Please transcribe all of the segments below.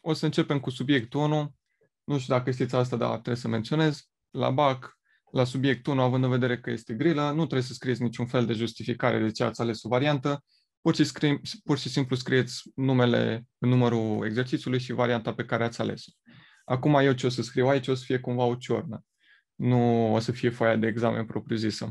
O să începem cu subiectul 1. Nu știu dacă știți asta, dar trebuie să menționez. La BAC, la subiectul 1, având în vedere că este grilă, nu trebuie să scrieți niciun fel de justificare de ce ați ales o variantă. Pur și, scrie, pur și simplu scrieți numele, numărul exercițiului și varianta pe care ați ales-o. Acum eu ce o să scriu aici o să fie cumva o ciornă. Nu o să fie foaia de examen propriu-zisă.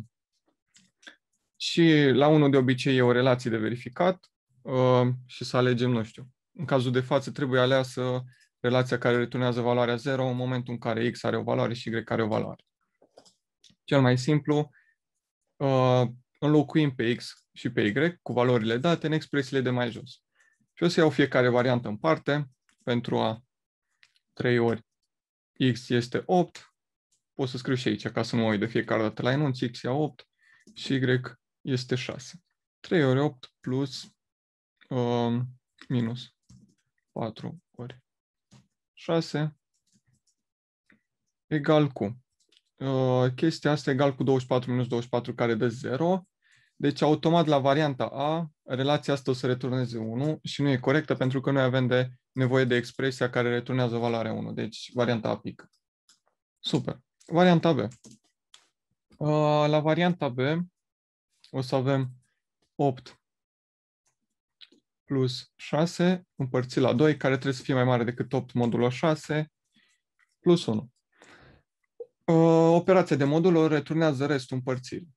Și la unul de obicei e o relație de verificat uh, și să alegem, nu știu, în cazul de față trebuie aleasă relația care returnează valoarea 0 în momentul în care x are o valoare și y are o valoare. Cel mai simplu, uh, înlocuim pe x și pe y cu valorile date în expresiile de mai jos. Și o să iau fiecare variantă în parte pentru a 3 ori x este 8. Pot să scriu și aici ca să nu mă uit de fiecare dată la enunț. x e 8 și y este 6. 3 ori 8 plus uh, minus 4 ori 6 egal cu. Uh, chestia asta egal cu 24 minus 24 care dă 0. Deci automat la varianta A, relația asta o să returneze 1 și nu e corectă pentru că noi avem de nevoie de expresia care returnează valoarea 1. Deci varianta A pică. Super. Varianta B. Uh, la varianta B o să avem 8 plus 6 împărțit la 2, care trebuie să fie mai mare decât 8 modulo 6, plus 1. Ă, operația de modulo returnează restul împărțirii.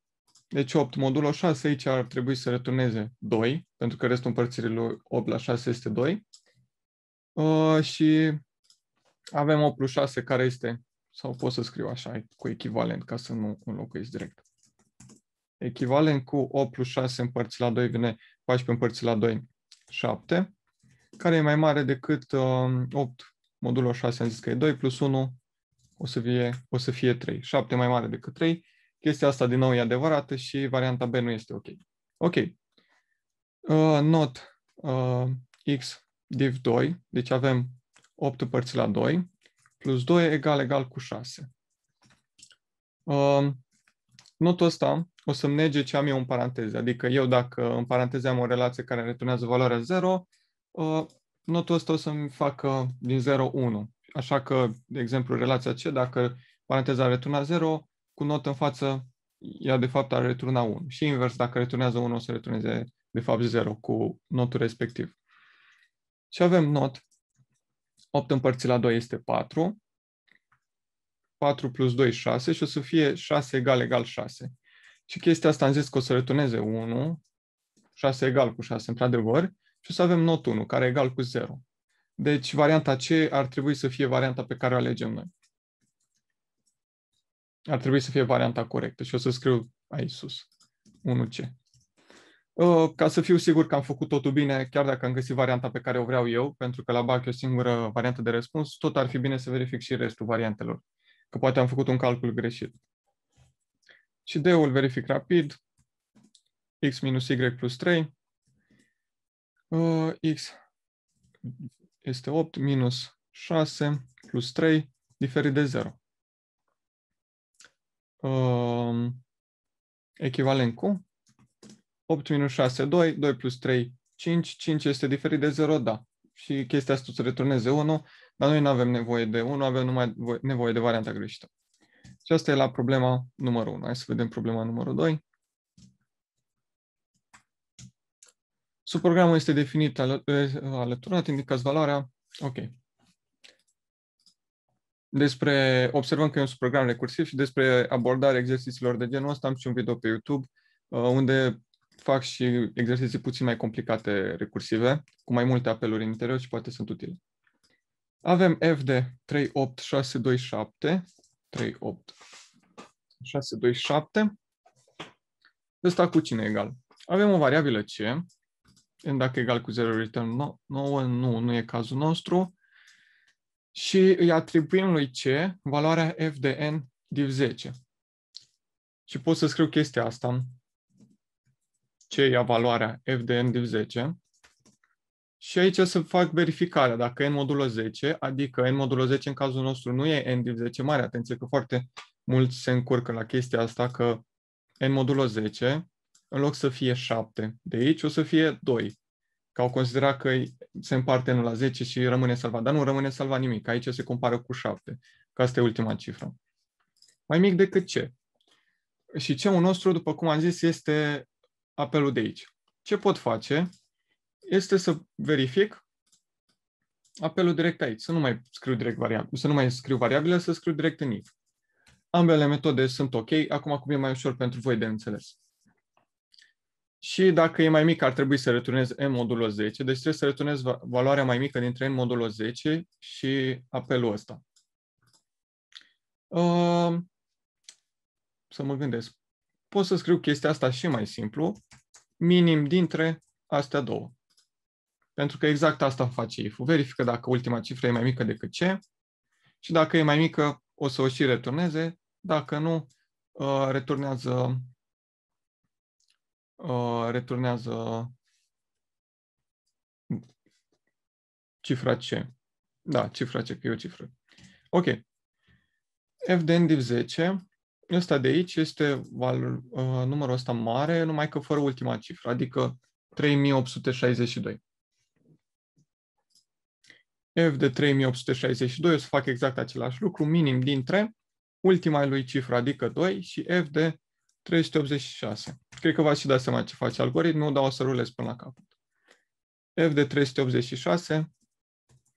Deci 8 modulo 6 aici ar trebui să returneze 2, pentru că restul împărțirii lui 8 la 6 este 2. Ă, și avem 8 plus 6 care este, sau pot să scriu așa, cu echivalent ca să nu înlocuiesc direct. Echivalent cu 8 plus 6 împărțit la 2 vine 14 împărțit la 2, 7, care e mai mare decât uh, 8 modulo 6, am zis că e 2, plus 1 o să fie, o să fie 3. 7 mai mare decât 3. Chestia asta din nou e adevărată și varianta B nu este ok. Ok. Uh, not uh, x div 2, deci avem 8 părți la 2, plus 2 egal egal cu 6. Uh, um, notul ăsta o să-mi nege ce am eu în paranteză. Adică eu dacă în paranteză am o relație care returnează valoarea 0, ă, notul ăsta o să-mi facă din 0 1. Așa că, de exemplu, relația C, dacă paranteza returna 0, cu notă în față, ea de fapt ar returna 1. Și invers, dacă returnează 1, o să returneze de fapt 0 cu notul respectiv. Și avem not. 8 împărțit la 2 este 4. 4 plus 2, 6 și o să fie 6 egal egal 6. Și chestia asta am zis că o să returneze 1, 6 egal cu 6, într-adevăr, și o să avem not 1, care e egal cu 0. Deci varianta C ar trebui să fie varianta pe care o alegem noi. Ar trebui să fie varianta corectă și o să scriu aici sus, 1C. Ă, ca să fiu sigur că am făcut totul bine, chiar dacă am găsit varianta pe care o vreau eu, pentru că la BAC e o singură variantă de răspuns, tot ar fi bine să verific și restul variantelor, că poate am făcut un calcul greșit și D-ul verific rapid, x minus y plus 3, uh, x este 8 minus 6 plus 3 diferit de 0. Uh, um, echivalent cu 8 minus 6, 2, 2 plus 3, 5, 5 este diferit de 0, da. Și chestia asta o să returneze 1, dar noi nu avem nevoie de 1, avem numai nevoie de varianta greșită. Și asta e la problema numărul 1. Hai să vedem problema numărul 2. Subprogramul este definit alăturat, indicați valoarea. Ok. Despre, observăm că e un subprogram recursiv și despre abordarea exercițiilor de genul ăsta am și un video pe YouTube uh, unde fac și exerciții puțin mai complicate recursive, cu mai multe apeluri în interior și poate sunt utile. Avem f de 38627 3, 8, 6, 2, 7. Ăsta cu cine e egal? Avem o variabilă C, n dacă e egal cu 0, return 9, nu, nu e cazul nostru, și îi atribuim lui C valoarea f de n div 10. Și pot să scriu chestia asta, C ia valoarea f de n div 10, și aici o să fac verificarea. Dacă n modulo 10, adică n modulo 10 în cazul nostru nu e n div 10 mare, atenție că foarte mulți se încurcă la chestia asta că n modulo 10, în loc să fie 7, de aici o să fie 2. Că au considerat că se împarte n la 10 și rămâne salvat, dar nu rămâne salvat nimic. Aici se compară cu 7, că asta e ultima cifră. Mai mic decât ce? Și ceul nostru, după cum am zis, este apelul de aici. Ce pot face? este să verific apelul direct aici, să nu mai scriu direct variabil, să nu mai scriu variabile, să scriu direct în if. Ambele metode sunt ok, acum acum e mai ușor pentru voi de înțeles. Și dacă e mai mic, ar trebui să returnez n modulo 10, deci trebuie să returnez valoarea mai mică dintre n modulo 10 și apelul ăsta. Ehm, să mă gândesc. Pot să scriu chestia asta și mai simplu, minim dintre astea două. Pentru că exact asta face if Verifică dacă ultima cifră e mai mică decât C și dacă e mai mică, o să o și returneze. Dacă nu, uh, returnează, uh, returnează cifra C. Da, cifra C, că e o cifră. Ok. F de N div 10. Ăsta de aici este valul, uh, numărul ăsta mare, numai că fără ultima cifră, adică 3862 f de 3862, o să fac exact același lucru, minim dintre ultima lui cifră, adică 2, și f de 386. Cred că v-ați și dat seama ce face algoritmul, dar o să rulez până la capăt. f de 386,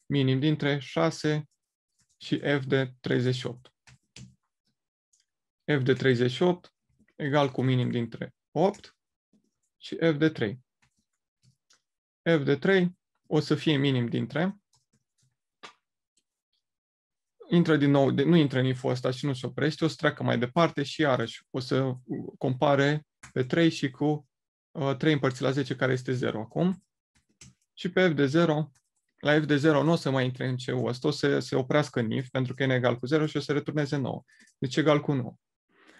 minim dintre 6 și f de 38. f de 38 egal cu minim dintre 8 și f de 3. f de 3 o să fie minim dintre intră din nou, de, nu intră în info ăsta și nu se oprește, o să treacă mai departe și iarăși o să compare pe 3 și cu uh, 3 împărțit la 10 care este 0 acum. Și pe f de 0, la f de 0 nu o să mai intre în CU ăsta, o să se oprească în if pentru că e egal cu 0 și o să returneze 9. Deci egal cu 9.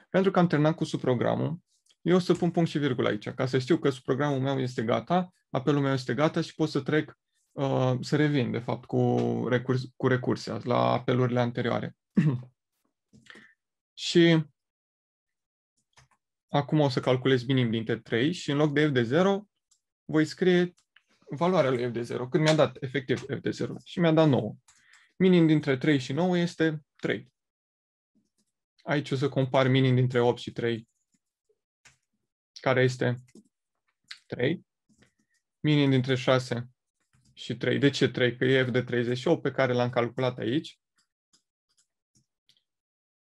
Pentru că am terminat cu subprogramul, eu o să pun punct și virgulă aici, ca să știu că subprogramul meu este gata, apelul meu este gata și pot să trec Uh, să revin, de fapt, cu, recurs, cu recursia la apelurile anterioare. și acum o să calculez minim dintre 3 și în loc de f de 0 voi scrie valoarea lui f de 0, cât mi-a dat efectiv f de 0 și mi-a dat 9. Minim dintre 3 și 9 este 3. Aici o să compar minim dintre 8 și 3, care este 3. Minim dintre 6 și 3. De ce 3? Că e f de 38 pe care l-am calculat aici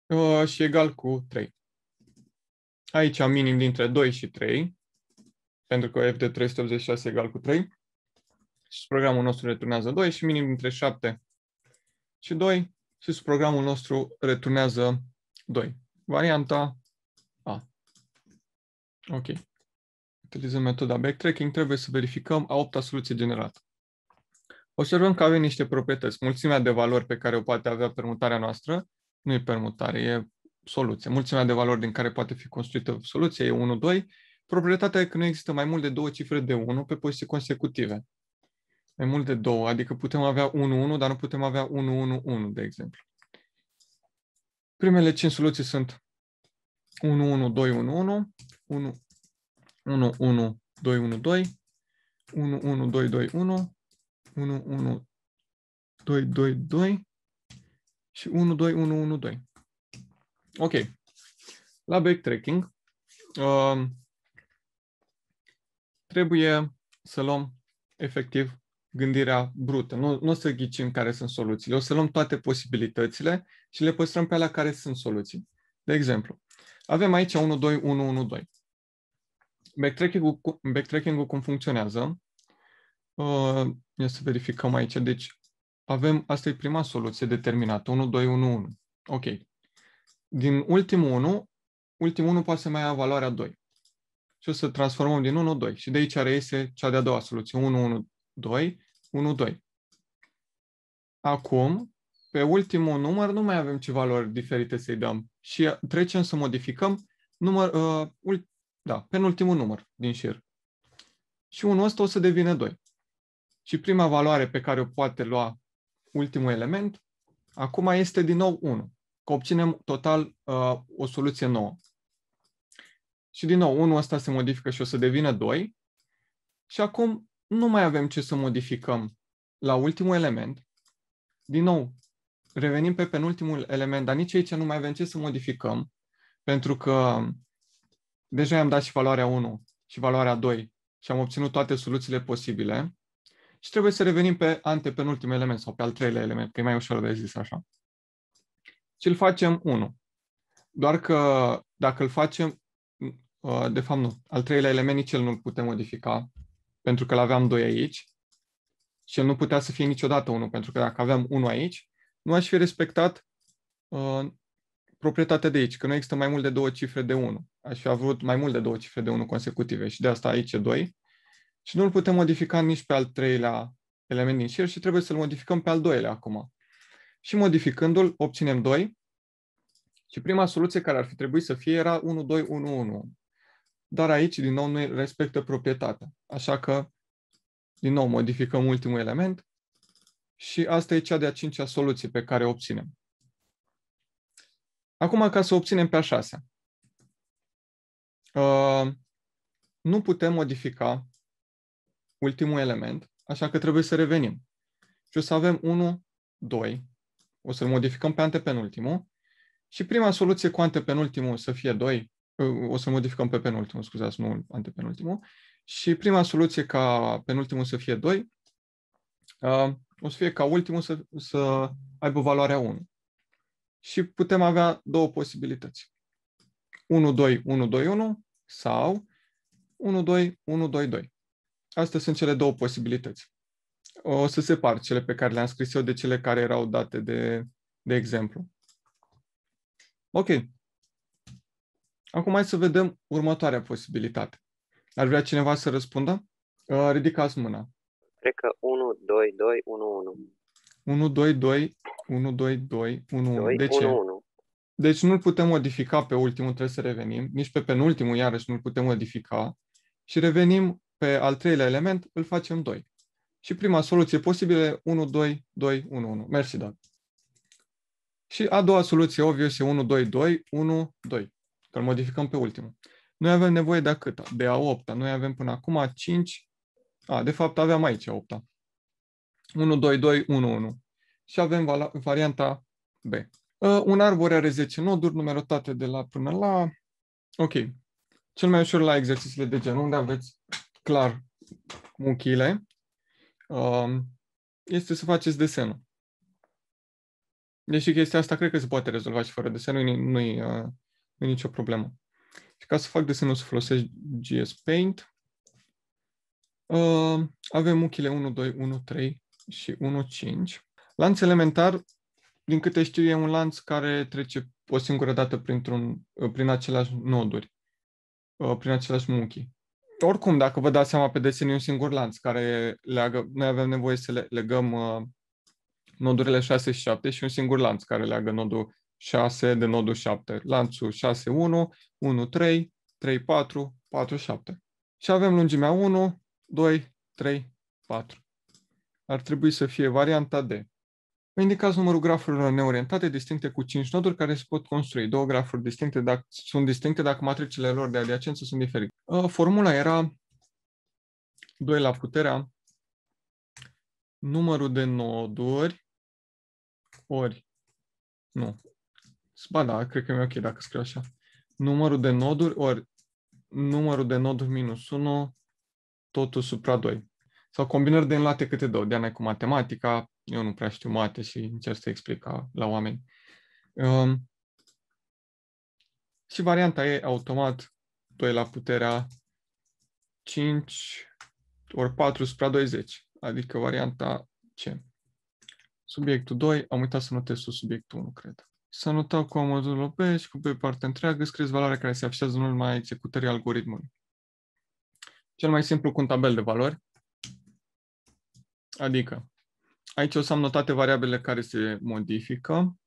uh, și egal cu 3. Aici am minim dintre 2 și 3, pentru că f de 386 egal cu 3. Și programul nostru returnează 2 și minim dintre 7 și 2 și programul nostru returnează 2. Varianta A. Ok. Utilizăm metoda backtracking, trebuie să verificăm a opta soluție generată observăm că avem niște proprietăți. Mulțimea de valori pe care o poate avea permutarea noastră nu e permutare, e soluție. Mulțimea de valori din care poate fi construită soluția e 1, 2. Proprietatea e că nu există mai mult de două cifre de 1 pe poziții consecutive. Mai mult de două, adică putem avea 1, 1, dar nu putem avea 1, 1, 1, de exemplu. Primele 5 soluții sunt 1, 1, 2, 1, 1, 1, 1, 1, 2, 1, 2, 1, 1, 2, 2, 1, 1, 1, 2, 2, 2 și 1, 2, 1, 1, 2. Ok. La backtracking uh, trebuie să luăm efectiv gândirea brută. Nu, nu o să ghicim care sunt soluțiile. O să luăm toate posibilitățile și le păstrăm pe alea care sunt soluții. De exemplu, avem aici 1, 2, 1, 1, 2. Backtracking-ul, backtracking-ul cum funcționează Uh, Ia să verificăm aici. Deci avem, asta e prima soluție determinată, 1, 2, 1, 1. Ok. Din ultimul 1, ultimul 1 poate să mai ia valoarea 2. Și o să transformăm din 1, 2. Și de aici reiese cea de-a doua soluție, 1, 1, 2, 1, 2. Acum, pe ultimul număr nu mai avem ce valori diferite să-i dăm. Și trecem să modificăm număr, uh, ult, da, penultimul număr din șir. Și unul ăsta o să devină 2. Și prima valoare pe care o poate lua ultimul element, acum este din nou 1. Că obținem total uh, o soluție nouă. Și din nou, 1 ăsta se modifică și o să devină 2. Și acum nu mai avem ce să modificăm la ultimul element. Din nou, revenim pe penultimul element, dar nici aici nu mai avem ce să modificăm, pentru că deja am dat și valoarea 1 și valoarea 2 și am obținut toate soluțiile posibile și trebuie să revenim pe antepenultimul element sau pe al treilea element, că e mai ușor de zis așa. Și îl facem 1. Doar că dacă îl facem, uh, de fapt nu, al treilea element nici el nu putem modifica, pentru că l-aveam 2 aici și el nu putea să fie niciodată 1, pentru că dacă aveam 1 aici, nu aș fi respectat uh, proprietatea de aici, că nu există mai mult de două cifre de 1. Aș fi avut mai mult de două cifre de 1 consecutive și de asta aici e 2 și nu îl putem modifica nici pe al treilea element șir și trebuie să-l modificăm pe al doilea acum. Și modificându-l, obținem 2. Și prima soluție care ar fi trebuit să fie era 1, 2, 1, 1. Dar aici, din nou, nu respectă proprietatea. Așa că, din nou, modificăm ultimul element și asta e cea de-a cincea soluție pe care o obținem. Acum, ca să obținem pe a șasea, uh, nu putem modifica ultimul element, așa că trebuie să revenim. Și o să avem 1, 2, o să-l modificăm pe antepenultimul și prima soluție cu antepenultimul să fie 2, o să modificăm pe penultimul, scuzați, nu antepenultimul, și prima soluție ca penultimul să fie 2, uh, o să fie ca ultimul să, să aibă valoarea 1. Și putem avea două posibilități. 1, 2, 1, 2, 1 sau 1, 2, 1, 2, 2. Astea sunt cele două posibilități. O să separ cele pe care le-am scris eu de cele care erau date de, de exemplu. Ok. Acum hai să vedem următoarea posibilitate. Ar vrea cineva să răspundă? Uh, ridicați mâna. Cred că 1, 2, 2, 1, 1. 1, 2, 2, 1, 2, 2, 1, 1. 2, de ce? 1, 1. Deci nu-l putem modifica pe ultimul, trebuie să revenim. Nici pe penultimul, iarăși, nu-l putem modifica. Și revenim pe al treilea element îl facem 2. Și prima soluție posibilă 1, 2, 2, 1, 1. Mersi, Dan. Și a doua soluție, obvious, e 1, 2, 2, 1, 2. Că îl modificăm pe ultimul. Noi avem nevoie de a câta? De a 8 -a. Noi avem până acum 5. A, de fapt aveam aici 8 -a. 1, 2, 2, 1, 1. Și avem varianta B. Ă, un arbore are 10 noduri numerotate de la până la... Ok. Cel mai ușor la exercițiile de genul unde aveți clar muchile, um, este să faceți desenul. Deși chestia asta cred că se poate rezolva și fără desen, nu-i, nu uh, nu nicio problemă. Și ca să fac desenul să folosesc GS Paint. Um, avem muchile 1, 2, 1, 3 și 1, 5. Lanț elementar, din câte știu, e un lanț care trece o singură dată uh, prin aceleași noduri, uh, prin aceleași muchii oricum, dacă vă dați seama, pe desen e un singur lanț care leagă, noi avem nevoie să le, legăm uh, nodurile 6 și 7 și un singur lanț care leagă nodul 6 de nodul 7. Lanțul 6, 1, 1, 3, 3, 4, 4, 7. Și avem lungimea 1, 2, 3, 4. Ar trebui să fie varianta D. Vă indicați numărul grafurilor neorientate distincte cu 5 noduri care se pot construi. Două grafuri distincte dacă, sunt distincte dacă matricele lor de adiacență sunt diferite. Ă, formula era 2 la puterea numărul de noduri ori, nu, ba da, cred că e ok dacă scriu așa, numărul de noduri ori numărul de noduri minus 1 totul supra 2. Sau combinări de înlate câte două, de cu matematica, eu nu prea știu mate și încerc să explic ca, la oameni. Um, și varianta e automat 2 la puterea 5 ori 4 supra 20, adică varianta C. Subiectul 2, am uitat să notez sub subiectul 1, cred. Să notau cu modulo B și cu B partea întreagă, scrieți valoarea care se afișează în urma executării algoritmului. Cel mai simplu cu un tabel de valori, adică Aici o să am notate variabile care se modifică.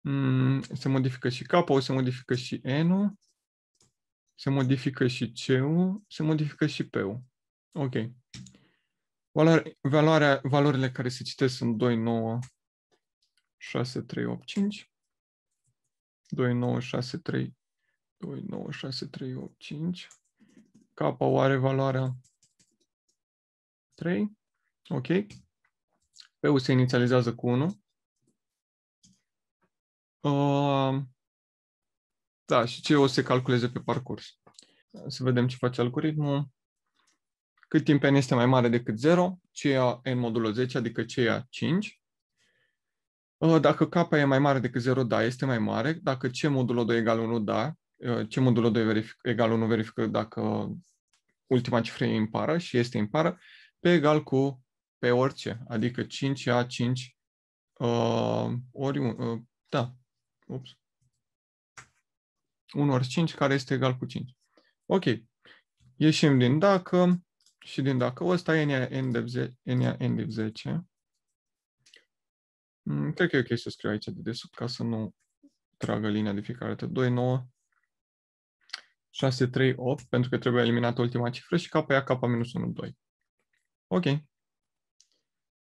Mm, se modifică și K, se modifică și N-ul, se modifică și C-ul, se modifică și P-ul. Ok. valoarea, valorile care se citesc sunt 2, 9, 6, 3, 8, 5. 2, 9, 6, 3, 2, 9, 6, 3, 8, 5. K are valoarea 3. Ok. P-ul se inițializează cu 1. Uh, da, și ce o să se calculeze pe parcurs. Să vedem ce face algoritmul. Cât timp n este mai mare decât 0, ceea n modulo 10, adică ceea 5. Uh, dacă k e mai mare decât 0, da, este mai mare. Dacă c modulo 2 egal 1, da. Uh, c modulo 2 verific, egal 1 verifică dacă ultima cifră e impară și este impară, p egal cu pe orice, adică 5A5 uh, ori, uh, da, ups, 1 ori 5 care este egal cu 5. Ok, ieșim din dacă și din dacă ăsta e enia n n de 10. Mm, cred că e ok să scriu aici de desubt ca să nu tragă linia de fiecare dată. 2, 9, 6, 3, 8, pentru că trebuie eliminată ultima cifră și k pe ea k minus 1, 2. Ok.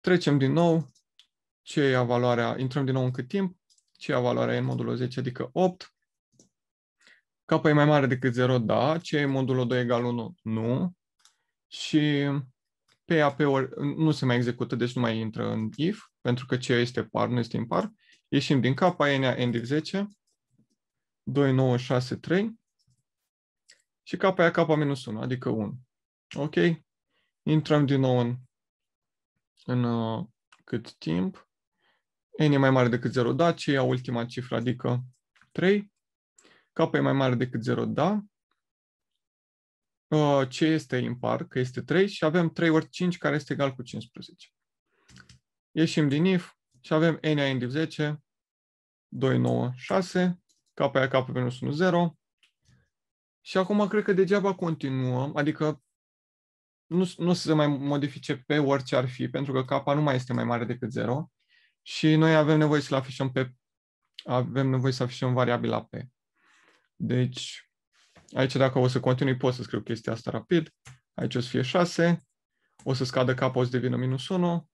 Trecem din nou ce e valoarea, intrăm din nou în cât timp, ce e valoarea în modulul 10, adică 8. K e mai mare decât 0, da. Ce e modulul 2 egal 1, nu. Și PAP ori, nu se mai execută, deci nu mai intră în if, pentru că ce este par, nu este impar. Ieșim din K, n nea NDIF 10, 2, 9, 6, 3 și K e K minus 1, adică 1. Ok? Intrăm din nou în în uh, cât timp n e mai mare decât 0, da, ce a ultima cifră, adică 3, k e mai mare decât 0, da, uh, ce este impar, că este 3 și avem 3 ori 5 care este egal cu 15. Ieșim din if și avem n a div 10, 2, 9, 6, k a k minus 1, 0. Și acum cred că degeaba continuăm, adică nu, nu se mai modifice pe orice ar fi, pentru că capa nu mai este mai mare decât 0 și noi avem nevoie să-l afișăm pe, avem nevoie să afișăm variabila p. Deci, aici dacă o să continui, pot să scriu chestia asta rapid. Aici o să fie 6, o să scadă capa, o să devină minus 1,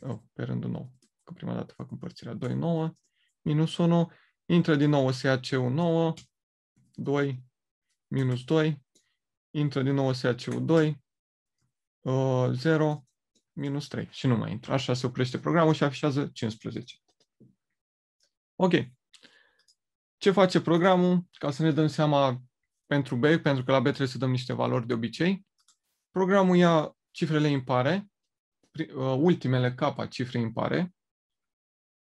oh, pe rândul nou. că prima dată fac împărțirea 2, 9, minus 1, intră din nou o să ia C1, 9, 2, minus 2, intră din nou SACU2, 0, uh, minus 3 și nu mai intră. Așa se oprește programul și afișează 15. Ok. Ce face programul? Ca să ne dăm seama pentru B, pentru că la B trebuie să dăm niște valori de obicei. Programul ia cifrele impare, uh, ultimele capa cifre impare,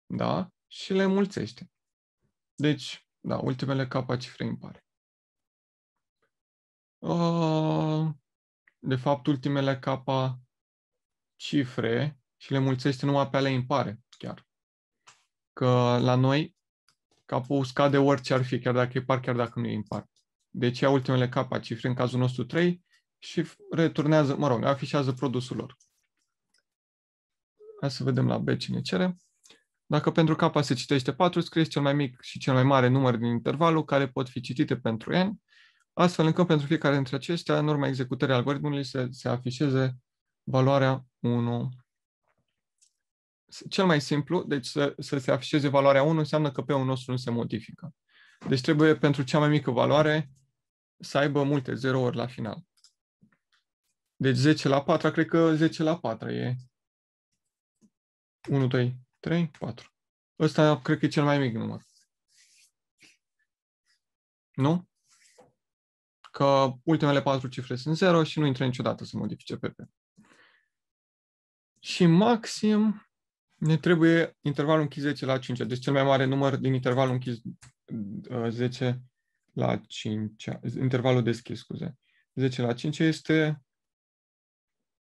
da, și le mulțește. Deci, da, ultimele capa cifre impare uh, de fapt, ultimele capa cifre și le mulțește numai pe ale impare, chiar. Că la noi capul scade orice ar fi, chiar dacă e par, chiar dacă nu e impar. Deci ia ultimele capa cifre, în cazul nostru 3, și returnează, mă rog, afișează produsul lor. Hai să vedem la B cine cere. Dacă pentru capa se citește 4, scrieți cel mai mic și cel mai mare număr din intervalul care pot fi citite pentru N astfel încât pentru fiecare dintre acestea, în urma executării algoritmului, se, se afișeze valoarea 1. Cel mai simplu, deci să, să se afișeze valoarea 1 înseamnă că pe ul nostru nu se modifică. Deci trebuie pentru cea mai mică valoare să aibă multe ori la final. Deci 10 la 4, cred că 10 la 4 e 1, 2, 3, 4. Ăsta cred că e cel mai mic număr. Nu? că ultimele patru cifre sunt 0 și nu intră niciodată să modifice PP. Și maxim ne trebuie intervalul închis 10 la 5, deci cel mai mare număr din intervalul închis 10 uh, la 5, intervalul deschis, scuze. 10 la 5 este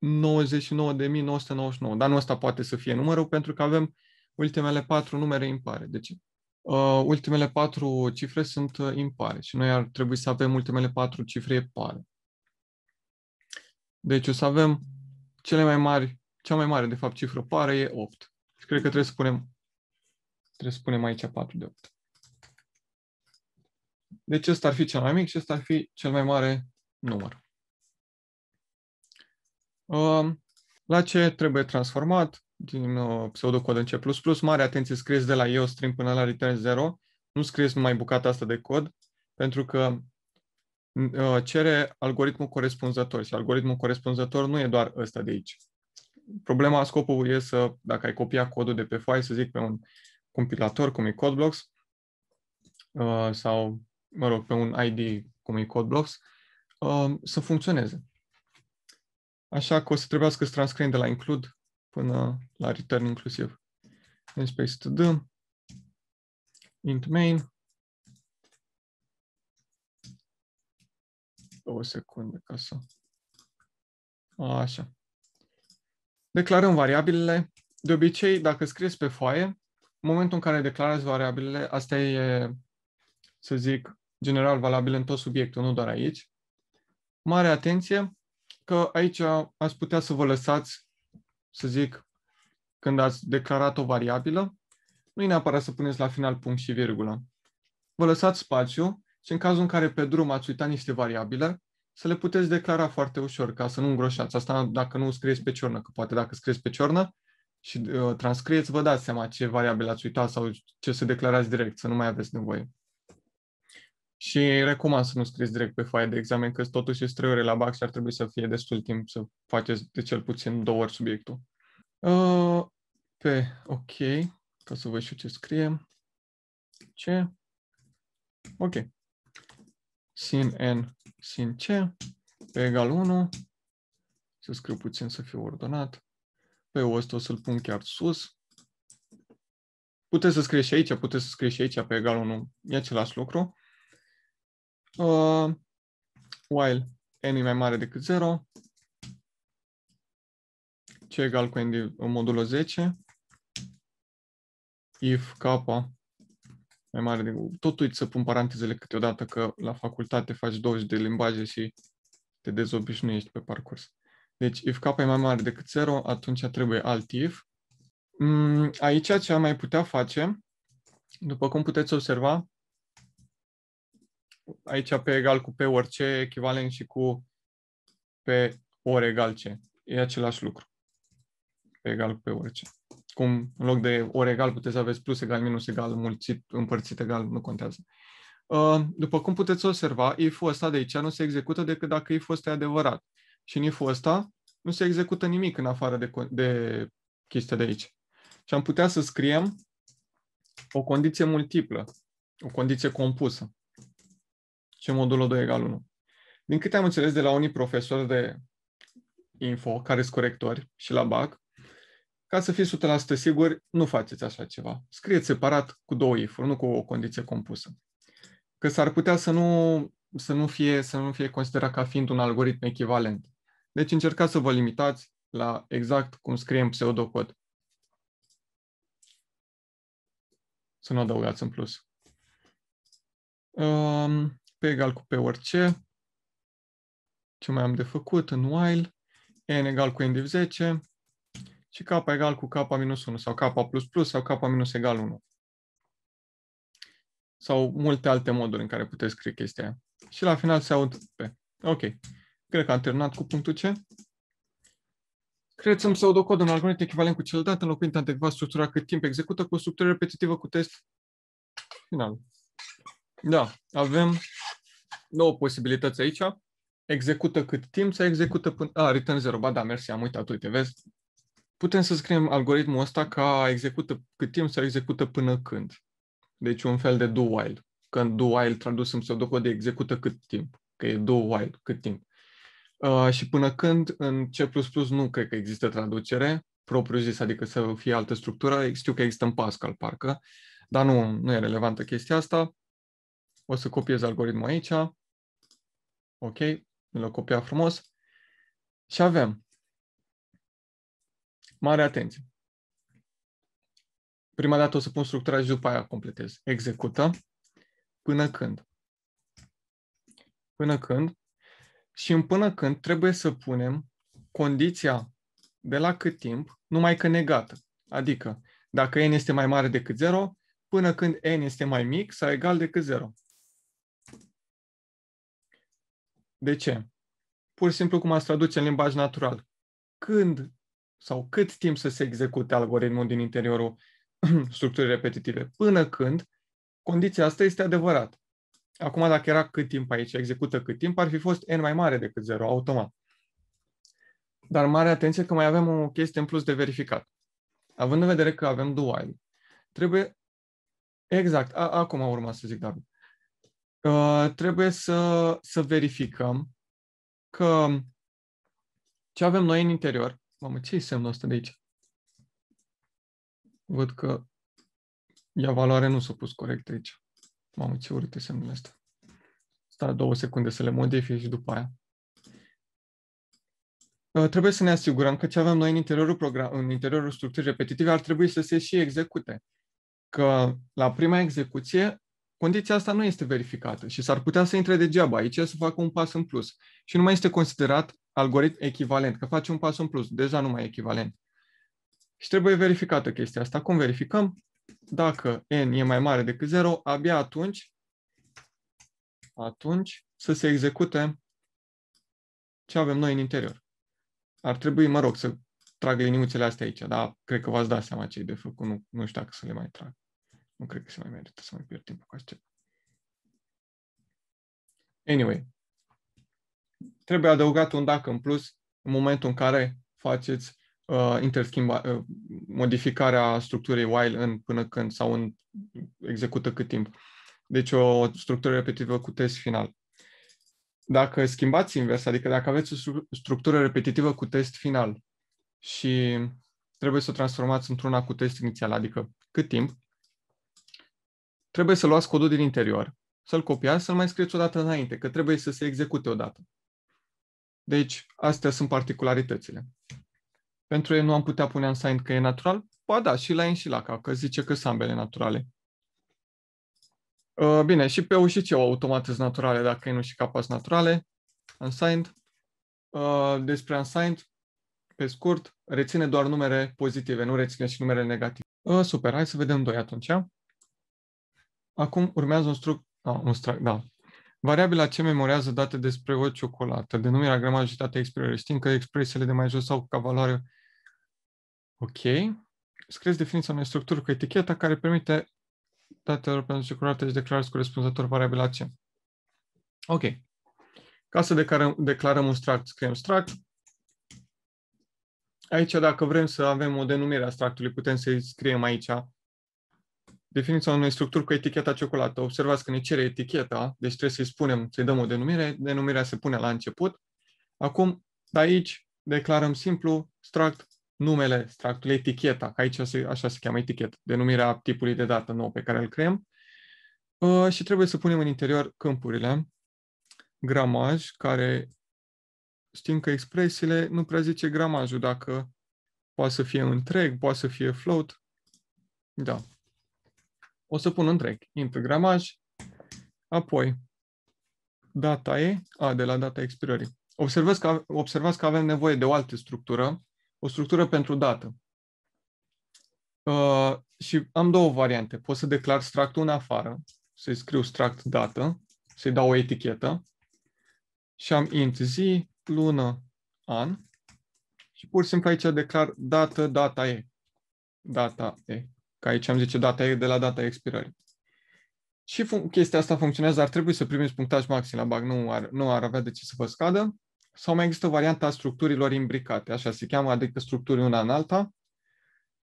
99.999, dar nu ăsta poate să fie numărul pentru că avem ultimele patru numere impare. Deci uh, ultimele patru cifre sunt uh, impare și noi ar trebui să avem ultimele patru cifre pare. Deci o să avem cele mai mari, cea mai mare, de fapt, cifră pare e 8. Și cred că trebuie să punem, trebuie să punem aici 4 de 8. Deci ăsta ar fi cel mai mic și ăsta ar fi cel mai mare număr. Uh, la ce trebuie transformat? din uh, pseudocod în C++, mare atenție, scrieți de la eu string până la return 0, nu scrieți numai bucata asta de cod, pentru că uh, cere algoritmul corespunzător și algoritmul corespunzător nu e doar ăsta de aici. Problema, scopul e să, dacă ai copia codul de pe foaie, să zic, pe un compilator, cum e CodeBlocks, uh, sau, mă rog, pe un ID, cum e CodeBlocks, uh, să funcționeze. Așa că o să trebuiască să transcrim de la include până la return inclusiv. Namespace to do, int main, două secunde ca să... Așa. Declarăm variabilele. De obicei, dacă scrieți pe foaie, în momentul în care declarați variabilele, asta e, să zic, general valabil în tot subiectul, nu doar aici. Mare atenție că aici ați putea să vă lăsați să zic, când ați declarat o variabilă, nu e neapărat să puneți la final punct și virgulă. Vă lăsați spațiu și în cazul în care pe drum ați uitat niște variabile, să le puteți declara foarte ușor, ca să nu îngroșați. Asta dacă nu scrieți pe ciornă, că poate dacă scrieți pe ciornă și uh, transcrieți, vă dați seama ce variabile ați uitat sau ce să declarați direct, să nu mai aveți nevoie. Și recomand să nu scrieți direct pe foaie de examen, că totuși este trei ore la BAC și ar trebui să fie destul timp să faceți de cel puțin două ori subiectul. Uh, pe OK, ca să văd și ce scrie. Ce? Ok. Sin N, sin C, pe egal 1. Să scriu puțin să fiu ordonat. Pe ăsta o să-l pun chiar sus. Puteți să scrieți și aici, puteți să scrieți și aici pe egal 1. E același lucru. Uh, while n e mai mare decât 0, ce egal cu n în modulul 10, if k mai mare decât... Tot uit să pun parantezele câteodată, că la facultate faci 20 de limbaje și te dezobișnuiești pe parcurs. Deci if k e mai mare decât 0, atunci trebuie alt if. Mm, aici ce am mai putea face, după cum puteți observa, aici pe egal cu pe orice, echivalent și cu pe ori egal ce. E același lucru. Pe egal cu pe orice. Cum în loc de ori egal puteți să aveți plus egal, minus egal, mulțit, împărțit egal, nu contează. Uh, după cum puteți observa, if-ul ăsta de aici nu se execută decât dacă if-ul ăsta e adevărat. Și în if-ul ăsta nu se execută nimic în afară de, de chestia de aici. Și am putea să scriem o condiție multiplă, o condiție compusă ce modul 2 egal 1. Din câte am înțeles de la unii profesori de info, care sunt corectori și la BAC, ca să fiți 100% siguri, nu faceți așa ceva. Scrieți separat cu două if nu cu o condiție compusă. Că s-ar putea să nu, să, nu fie, să nu fie considerat ca fiind un algoritm echivalent. Deci încercați să vă limitați la exact cum scrie în pseudocod. Să nu adăugați în plus. P egal cu P orice, ce mai am de făcut în while, n egal cu n div 10 și k egal cu k minus 1 sau k plus plus sau k minus egal 1. Sau multe alte moduri în care puteți scrie chestia aia. Și la final se aud pe. Ok. Cred că am terminat cu punctul C. Creați un pseudocod un algoritm echivalent cu cel dat, înlocuind adecvat structura cât timp execută cu o structură repetitivă cu test final. Da, avem două posibilități aici. Execută cât timp se execută până... A, return 0, ba da, mersi, am uitat, uite, vezi? Putem să scriem algoritmul ăsta ca execută cât timp se execută până când. Deci un fel de do-while. Când do-while tradus în pseudocod de execută cât timp. Că e do-while, cât timp. Uh, și până când în C++ nu cred că există traducere propriu zis, adică să fie altă structură. Știu că există în Pascal, parcă, dar nu, nu e relevantă chestia asta. O să copiez algoritmul aici. Ok? îl o copiat frumos. Și avem. Mare atenție. Prima dată o să pun structura și după aia completez. Execută. Până când? Până când? Și în până când trebuie să punem condiția de la cât timp, numai că negată. Adică, dacă n este mai mare decât 0, până când n este mai mic sau egal decât 0. De ce? Pur și simplu cum ați traduce în limbaj natural. Când sau cât timp să se execute algoritmul din interiorul structurii repetitive, până când condiția asta este adevărată. Acum, dacă era cât timp aici, execută cât timp, ar fi fost n mai mare decât 0, automat. Dar mare atenție că mai avem o chestie în plus de verificat. Având în vedere că avem do while, trebuie exact, a, acum urma să zic, David, trebuie să, să verificăm că ce avem noi în interior, mamă, ce e semnul ăsta de aici? Văd că ia valoare nu s-a pus corect aici. Mamă, ce urât e semnul ăsta. Stai două secunde să le modific și după aia. trebuie să ne asigurăm că ce avem noi în interiorul, program, în interiorul structurii repetitive ar trebui să se și execute. Că la prima execuție condiția asta nu este verificată și s-ar putea să intre degeaba aici să facă un pas în plus. Și nu mai este considerat algoritm echivalent, că face un pas în plus, deja nu mai e echivalent. Și trebuie verificată chestia asta. Cum verificăm? Dacă n e mai mare decât 0, abia atunci, atunci să se execute ce avem noi în interior. Ar trebui, mă rog, să tragă liniuțele astea aici, dar cred că v-ați dat seama ce e de făcut, nu, nu știu dacă să le mai trag. Nu cred că se mai merită să mai pierd timp cu asta. Anyway, trebuie adăugat un dacă în plus în momentul în care faceți uh, interschimba, uh, modificarea structurii while în până când sau în execută cât timp. Deci o structură repetitivă cu test final. Dacă schimbați invers, adică dacă aveți o structură repetitivă cu test final și trebuie să o transformați într-una cu test inițial, adică cât timp, trebuie să luați codul din interior, să-l copiați, să-l mai scrieți o dată înainte, că trebuie să se execute o dată. Deci, astea sunt particularitățile. Pentru ei nu am putea pune unsigned că e natural? Ba da, și la in și la ca, că zice că sunt ambele naturale. Uh, bine, și pe și ce automate naturale, dacă e nu și capas naturale, unsigned. Uh, despre unsigned, pe scurt, reține doar numere pozitive, nu reține și numere negative. Uh, super, hai să vedem doi atunci. Acum urmează un, struct, a, da, un struct, da. Variabila ce memorează date despre o ciocolată, denumirea, gramajitatea expirării. Știm că expresiile de mai jos sau ca valoare OK. Scrieți definiția unei structuri cu eticheta care permite datelor pentru ciocolată și declarați corespunzător variabila ce. Ok. Ca să declarăm, declarăm un struct, scriem struct. Aici, dacă vrem să avem o denumire a structului, putem să-i scriem aici definiția unei structuri cu eticheta ciocolată. Observați că ne cere eticheta, deci trebuie să-i spunem, să-i dăm o denumire, denumirea se pune la început. Acum, de aici, declarăm simplu struct numele structului, eticheta, că aici se, așa se cheamă eticheta, denumirea tipului de dată nou pe care îl creăm. Uh, și trebuie să punem în interior câmpurile, gramaj, care știm că expresiile nu prea zice gramajul, dacă poate să fie întreg, poate să fie float. Da, o să pun întreg, intru gramaj, apoi data e, a, de la data expirării. Observați că, observați că avem nevoie de o altă structură, o structură pentru dată. Uh, și am două variante. Pot să declar structul în afară, să-i scriu struct dată, să-i dau o etichetă și am int zi, lună, an și pur și simplu aici declar dată, data e. Data e ca aici am zice data de la data expirării. Și fun- chestia asta funcționează, ar trebui să primiți punctaj maxim la bag, nu ar, nu ar avea de ce să vă scadă. Sau mai există varianta structurilor imbricate, așa se cheamă, adică structuri una în alta.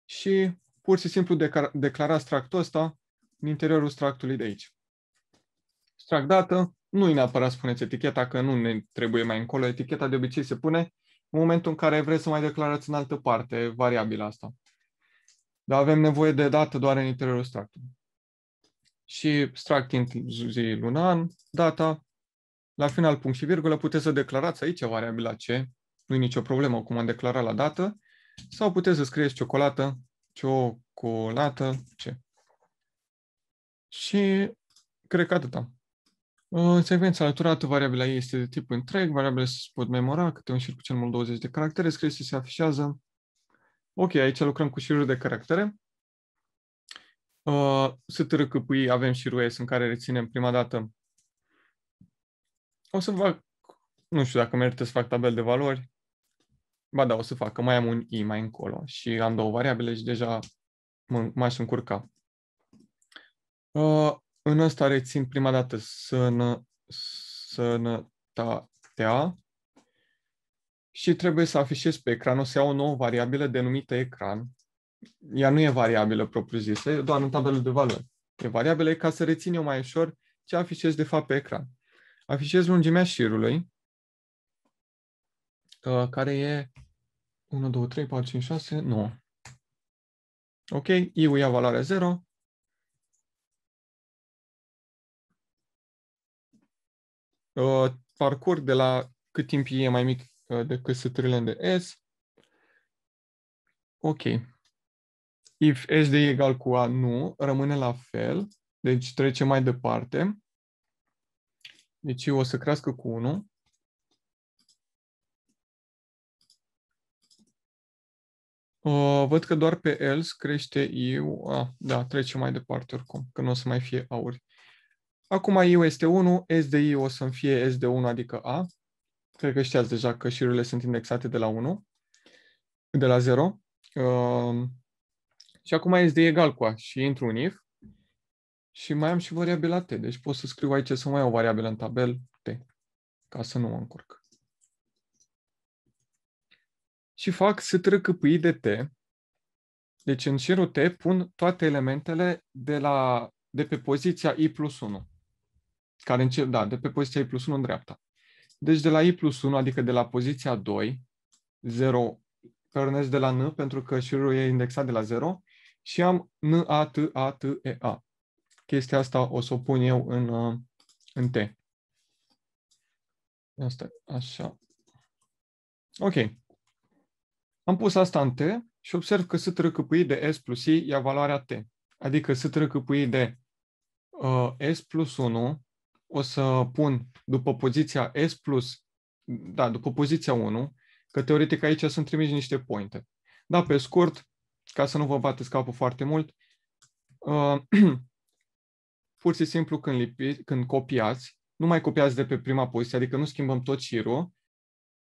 Și pur și simplu declara declarați tractul ăsta în interiorul tractului de aici. Stract dată, nu neapărat spuneți eticheta, că nu ne trebuie mai încolo. Eticheta de obicei se pune în momentul în care vreți să mai declarați în altă parte variabila asta dar avem nevoie de dată doar în interiorul structului. Și struct int zi, luna, data, la final punct și virgulă, puteți să declarați aici variabila C, nu e nicio problemă cum am declarat la dată, sau puteți să scrieți ciocolată, ciocolată, C. Și cred că atâta. În secvența alăturată, variabila ei este de tip întreg, variabile se pot memora, câte un șir cu cel mult 20 de caractere, scrieți și se afișează ok, aici lucrăm cu șirul de caractere. Uh, STRCPI avem șirul S în care reținem prima dată. O să fac, nu știu dacă merită să fac tabel de valori. Ba da, o să fac, că mai am un I mai încolo și am două variabile și deja m-aș încurca. Uh, în ăsta rețin prima dată sănătatea. Sână și trebuie să afișez pe ecran, o să iau o nouă variabilă denumită ecran. Ea nu e variabilă propriu-zisă, e doar în tabelul de valori. E variabilă ca să rețin eu mai ușor ce afișez de fapt pe ecran. Afișez lungimea șirului, uh, care e 1, 2, 3, 4, 5, 6, 9. Ok, i-ul ia valoarea 0, uh, parcurg de la cât timp e mai mic Uh, decât săturile de S. Ok. If S de E egal cu A nu, rămâne la fel. Deci trecem mai departe. Deci o să crească cu 1. Uh, văd că doar pe else crește eu. Ah, da, trece mai departe oricum, că nu o să mai fie auri. Acum eu este 1, S de I o să-mi fie S de 1, adică A cred că știați deja că șirurile sunt indexate de la 1, de la 0. Uh, ehm, și acum este de egal cu A și intru un if și mai am și variabila T. Deci pot să scriu aici să mai iau o variabilă în tabel T, ca să nu mă încurc. Și fac să trec I de T. Deci în șirul T pun toate elementele de, la, de pe poziția I plus 1. Care încep, da, de pe poziția I plus 1 în dreapta. Deci de la i plus 1, adică de la poziția 2, 0, pornesc de la n, pentru că șirul e indexat de la 0, și am n, a, t, a, t, e, a. Chestia asta o să o pun eu în, uh, în t. Asta, așa. Ok. Am pus asta în t și observ că sunt trăcăpâi de s plus i ia valoarea t. Adică sunt trăcăpâi de uh, s plus 1 o să pun după poziția S plus, da, după poziția 1, că teoretic aici sunt trimis niște pointe. Da, pe scurt, ca să nu vă bateți capul foarte mult, uh, pur și simplu când, lipi, când copiați, nu mai copiați de pe prima poziție, adică nu schimbăm tot șirul,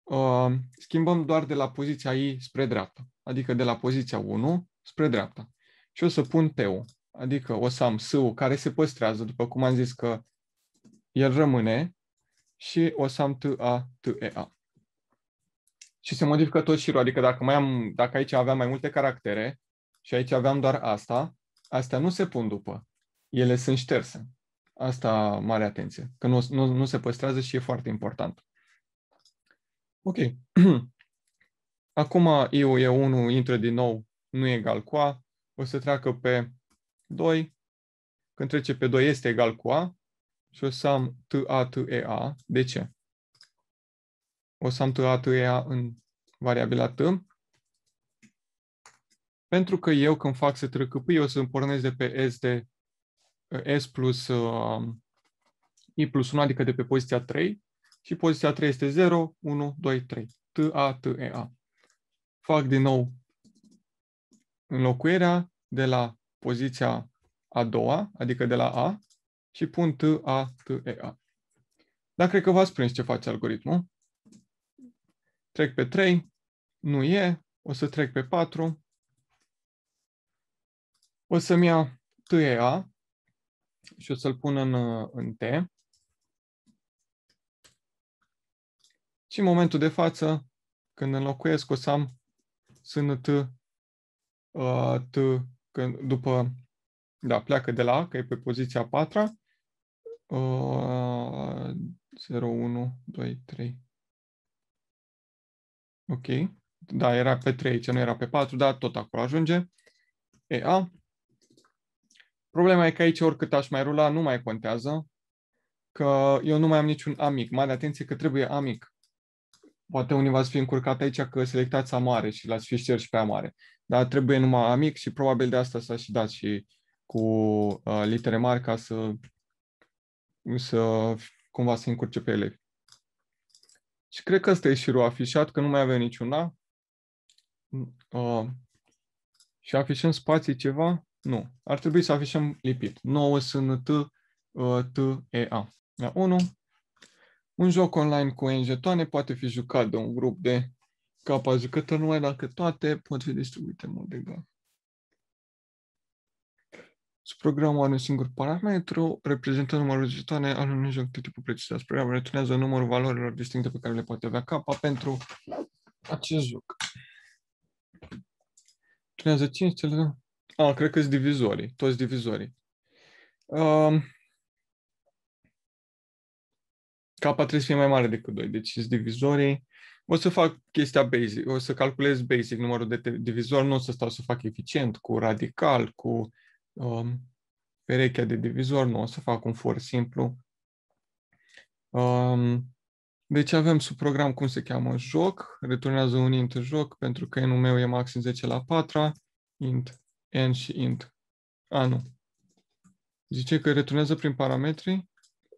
uh, schimbăm doar de la poziția I spre dreapta, adică de la poziția 1 spre dreapta. Și o să pun T-ul, adică o să am S-ul care se păstrează, după cum am zis că el rămâne și o să am e a Și se modifică tot șirul, adică dacă, mai am, dacă aici aveam mai multe caractere și aici aveam doar asta, astea nu se pun după, ele sunt șterse. Asta mare atenție, că nu, nu, nu se păstrează și e foarte important. Ok. Acum eu e 1 intră din nou, nu e egal cu A, o să treacă pe 2, când trece pe 2 este egal cu A, și o să am t a t e a De ce? O să am t a t e a în variabila t. Pentru că eu când fac să trăcăpâ, p, o să pornesc de pe S de eh, S plus uh, I plus 1, adică de pe poziția 3, și poziția 3 este 0, 1, 2, 3. T, A, T, E, A. Fac din nou înlocuirea de la poziția a doua, adică de la A, și pun T, A, T, E, A. Dar cred că v-ați prins ce face algoritmul. Trec pe 3, nu e, o să trec pe 4, o să-mi ia T, E, A și o să-l pun în, în T. Și în momentul de față, când înlocuiesc, o să am sână T, uh, T, când, după, da, pleacă de la A, că e pe poziția a patra, 0, 1, 2, 3. Ok. Da, era pe 3 aici, nu era pe 4, dar tot acolo ajunge. EA. Problema e că aici oricât aș mai rula, nu mai contează, că eu nu mai am niciun amic. Mai atenție că trebuie amic. Poate unii v-ați fi încurcat aici că selectați A mare și l-ați fi șters pe A mare. Dar trebuie numai amic și probabil de asta s-a și dat și cu uh, litere mari ca să să cumva să încurce pe elevi. Și cred că ăsta e șirul afișat, că nu mai avem mm, A. Uh, și afișăm spații ceva? Nu. Ar trebui să afișăm lipit. 9 sunt T, T, E, A. La 1. Un joc online cu enjetoane poate fi jucat de un grup de capa jucători numai dacă toate pot fi distribuite în mod egal programul are un singur parametru, reprezintă numărul digitale al unui joc de tipul precis. Programul returnează numărul valorilor distincte pe care le poate avea capa pentru acest joc. Returnează 5 stele. Ah, cred că sunt divizorii, toți divizorii. Um, capa trebuie să fie mai mare decât 2, deci sunt divizorii. O să fac chestia basic, o să calculez basic numărul de divizor, nu o să stau să fac eficient, cu radical, cu um, perechea de divizor, nu o să fac un for simplu. Um, deci avem sub program cum se cheamă joc, returnează un int joc, pentru că n-ul meu e maxim 10 la 4, int n și int a, nu. Zice că returnează prin parametri.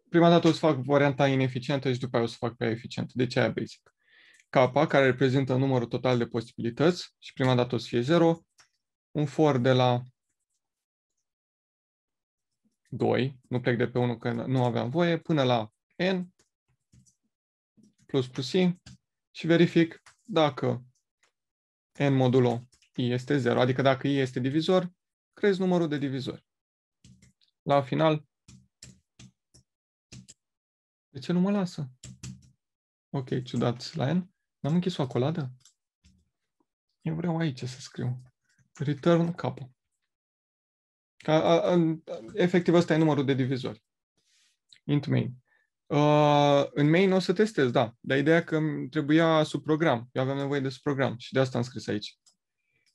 Prima dată o să fac varianta ineficientă și după aia o să fac pe aia eficientă. Deci aia basic. K, care reprezintă numărul total de posibilități și prima dată o să fie 0. Un for de la 2, nu plec de pe 1 că nu aveam voie, până la n plus plus i și verific dacă n modulo i este 0, adică dacă i este divizor, crezi numărul de divizori. La final, de ce nu mă lasă? Ok, ciudat la n. N-am închis o acoladă? Eu vreau aici să scriu. Return capul. A, a, a, efectiv, ăsta e numărul de divizori. Int main. Uh, în main o să testez, da. Dar ideea că trebuia sub program. Eu aveam nevoie de sub program și de asta am scris aici.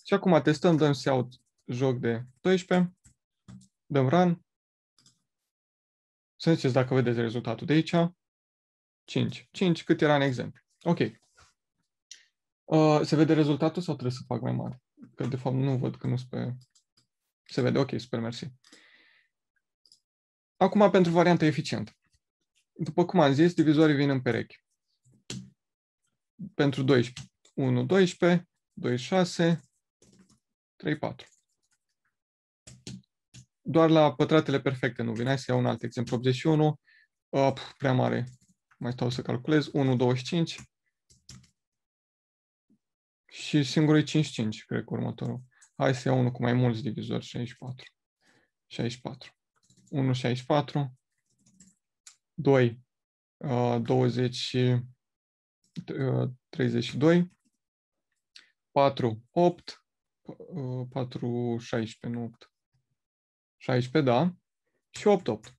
Și acum testăm, dăm out joc de 12, dăm run. Să ziceți dacă vedeți rezultatul de aici. 5. 5, cât era în exemplu. Ok. Uh, se vede rezultatul sau trebuie să fac mai mare? Că de fapt nu văd că nu sunt pe se vede, ok, super, mersi. Acum pentru varianta eficientă. După cum am zis, divizorii vin în perechi. Pentru 12. 1, 12, 2, 6, 3, 4. Doar la pătratele perfecte nu vin. Hai să iau un alt exemplu. 81, Op, uh, prea mare. Mai stau să calculez. 1, 25. Și singurul e 55, cred că următorul. Hai să iau unul cu mai mulți divizori, 64. 64. 1, 64. 2, 20, 32. 4, 8. 4, 16, nu 8. 16, da. Și 8, 8.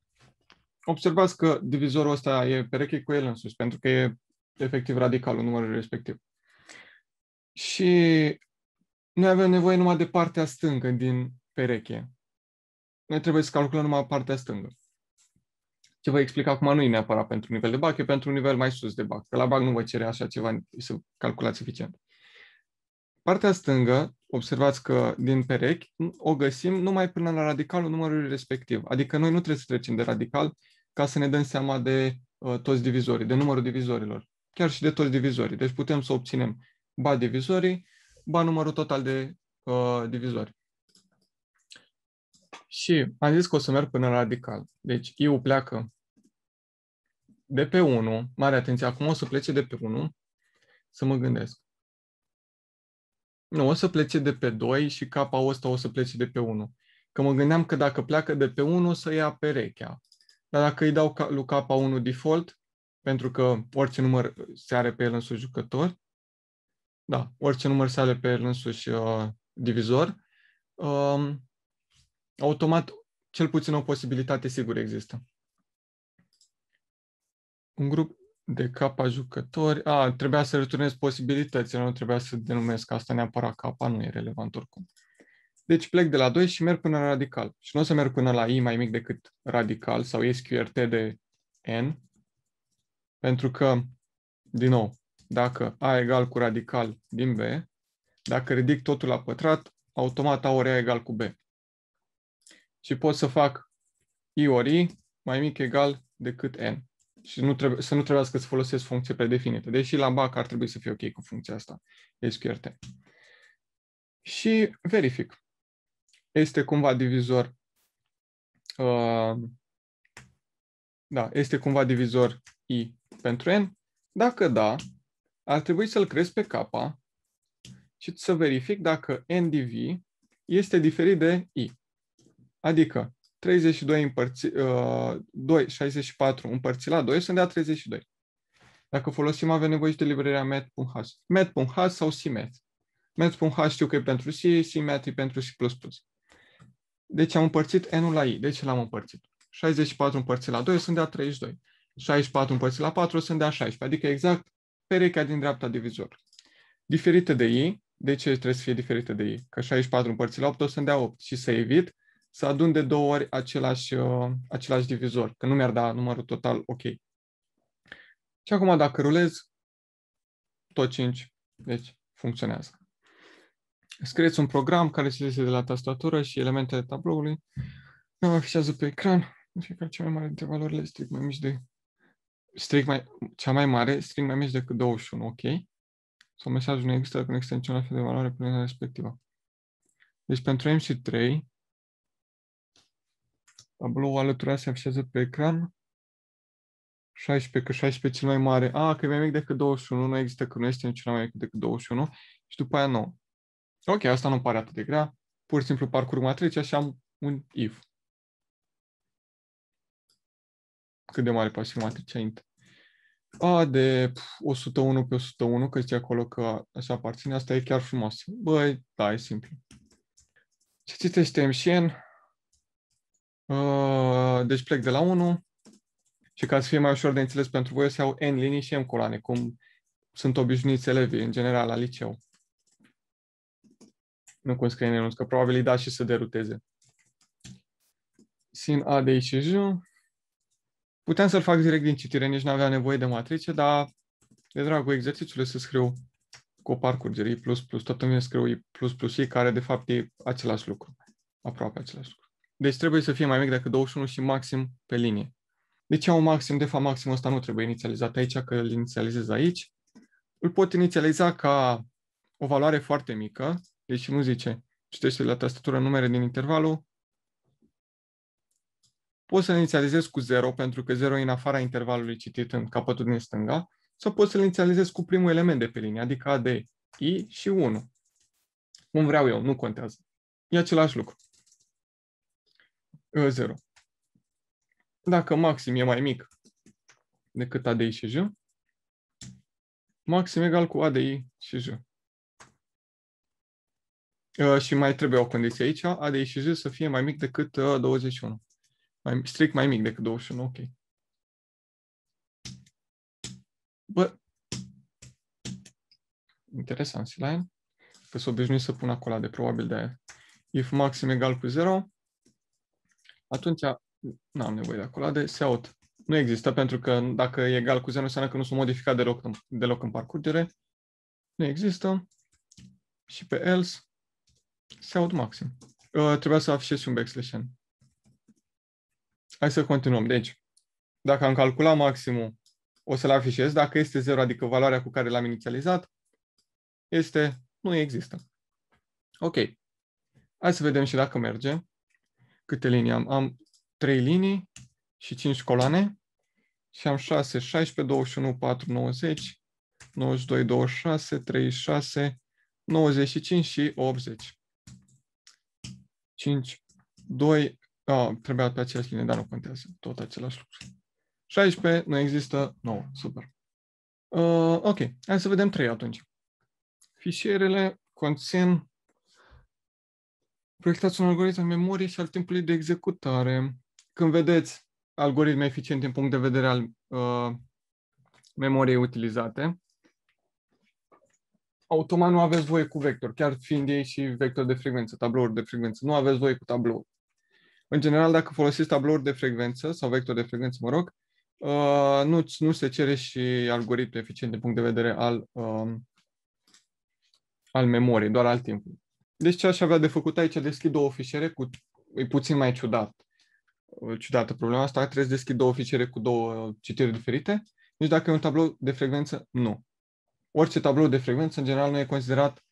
Observați că divizorul ăsta e pereche cu el în sus, pentru că e efectiv radicalul numărului respectiv. Și noi avem nevoie numai de partea stângă din pereche. Noi trebuie să calculăm numai partea stângă. Ce vă explic acum nu e neapărat pentru nivel de BAC, e pentru un nivel mai sus de BAC. Că la BAC nu vă cere așa ceva să calculați eficient. Partea stângă, observați că din perechi, o găsim numai până la radicalul numărului respectiv. Adică noi nu trebuie să trecem de radical ca să ne dăm seama de uh, toți divizorii, de numărul divizorilor. Chiar și de toți divizorii. Deci putem să obținem ba divizorii ba numărul total de uh, divizori. Și am zis că o să merg până radical. Deci eu pleacă de pe 1, mare atenție, acum o să plece de pe 1, să mă gândesc. Nu, o să plece de pe 2 și capa ăsta o să plece de pe 1. Că mă gândeam că dacă pleacă de pe 1, o să ia perechea. Dar dacă îi dau lui capa 1 default, pentru că orice număr se are pe el însuși jucător, da, orice număr sale pe el însuși uh, divizor, uh, automat cel puțin o posibilitate sigur există. Un grup de capa jucători. A, trebuia să returnez posibilitățile, nu trebuia să denumesc asta neapărat capa, nu e relevant oricum. Deci plec de la 2 și merg până la radical. Și nu o să merg până la i mai mic decât radical sau sqrt de n, pentru că, din nou, dacă A egal cu radical din B, dacă ridic totul la pătrat, automat A ori A egal cu B. Și pot să fac I ori I mai mic egal decât N. Și nu trebuie, să nu trebuiască să folosesc funcție predefinită. Deși la BAC ar trebui să fie ok cu funcția asta. SQRT. Și verific. Este cumva divizor uh, da, este cumva divizor I pentru N? Dacă da, ar trebui să-l cresc pe K și să verific dacă NDV este diferit de I. Adică 32 împărți, uh, 2, 64 împărțit la 2 sunt de a 32. Dacă folosim, avem nevoie și de librarea met.h. Met.h sau cmet. Met.h știu că e pentru C, cmet e pentru C++. Deci am împărțit n-ul la i. De ce l-am împărțit? 64 împărțit la 2 sunt de a 32. 64 împărțit la 4 sunt de a 16. Adică exact perechea din dreapta divizor. Diferite de ei, de ce trebuie să fie diferite de ei? Că 64 împărțit la 8 o să-mi dea 8 și să evit să adun de două ori același, uh, același divizor, că nu mi-ar da numărul total ok. Și acum dacă rulez, tot 5, deci funcționează. Scrieți un program care se lese de la tastatură și elementele tabloului, Nu afișează pe ecran, nu știu că cea mai mare dintre valorile strict mai mici de string mai, cea mai mare, string mai mici decât 21, ok? Sau mesajul nu există dacă nu există niciun fel de valoare pe linia respectivă. Deci pentru MC3, tabloul alăturat se afișează pe ecran 16, că 16 cel mai mare. A, că e mai mic decât 21, nu există, că nu este niciun mai mic decât 21. Și după aia 9. Ok, asta nu pare atât de grea. Pur și simplu parcurg matricea și am un if. cât de mare poate fi matricea int. A de 101 pe 101, că este acolo că așa aparține, asta e chiar frumos. Băi, da, e simplu. Ce citește MCN? Uh, deci plec de la 1 și ca să fie mai ușor de înțeles pentru voi, să iau N linii și M coloane, cum sunt obișnuiți elevii, în general, la liceu. Nu cum scrie N, că probabil îi da și să deruteze. Sin A de I și J Puteam să-l fac direct din citire, nici nu avea nevoie de matrice, dar de dragul exercițiului să scriu cu o parcurgere I++, toată lumea scriu I++, I, care de fapt e același lucru, aproape același lucru. Deci trebuie să fie mai mic decât 21 și maxim pe linie. De ce un maxim? De fapt, maximul ăsta nu trebuie inițializat aici, că îl inițializez aici. Îl pot inițializa ca o valoare foarte mică, deci nu zice, citește de la tastatură numere din intervalul Poți să-l inițializezi cu 0, pentru că 0 e în afara intervalului citit în capătul din stânga, sau poți să-l inițializezi cu primul element de pe linie, adică A de I și 1. Cum vreau eu, nu contează. E același lucru. 0. Dacă maxim e mai mic decât A de I și J, maxim egal cu A de I și J. Și mai trebuie o condiție aici, A de I și J să fie mai mic decât 21 mai, strict mai mic decât 21, ok. Bă, interesant, Silain. că s-o obișnuit să pun acolo de probabil de aia. If maxim egal cu 0, atunci n-am nevoie de acolo de se out. Nu există, pentru că dacă e egal cu 0, înseamnă că nu s-a modificat deloc, deloc în parcurgere. Nu există. Și pe else, se out maxim. Uh, trebuia să afișez și un backslash n. Hai să continuăm. Deci, dacă am calculat maximul, o să-l afișez. Dacă este 0, adică valoarea cu care l-am inițializat, este, nu există. Ok. Hai să vedem și dacă merge. Câte linii am? Am 3 linii și 5 coloane și am 6, 16, 21, 4, 90, 92, 26, 36, 95 și 80. 5, 2, Oh, trebuia pe aceeași linie, dar nu contează. Tot același lucru. 16, nu există 9. Super. Uh, ok, hai să vedem 3 atunci. Fișierele conțin proiectați un algoritm în memorie și al timpului de executare. Când vedeți algoritme eficiente din punct de vedere al uh, memoriei utilizate, automat nu aveți voie cu vector, chiar fiind ei și vector de frecvență, tablouri de frecvență. Nu aveți voie cu tablou. În general, dacă folosești tablouri de frecvență sau vector de frecvență, mă rog, uh, nu, nu se cere și algoritm eficient din punct de vedere al, um, al memoriei, doar al timpului. Deci ce aș avea de făcut aici? Deschid două fișiere cu... E puțin mai ciudat. Uh, ciudată problema asta. Trebuie să deschid două fișiere cu două citiri diferite. Deci dacă e un tablou de frecvență, nu. Orice tablou de frecvență, în general, nu e considerat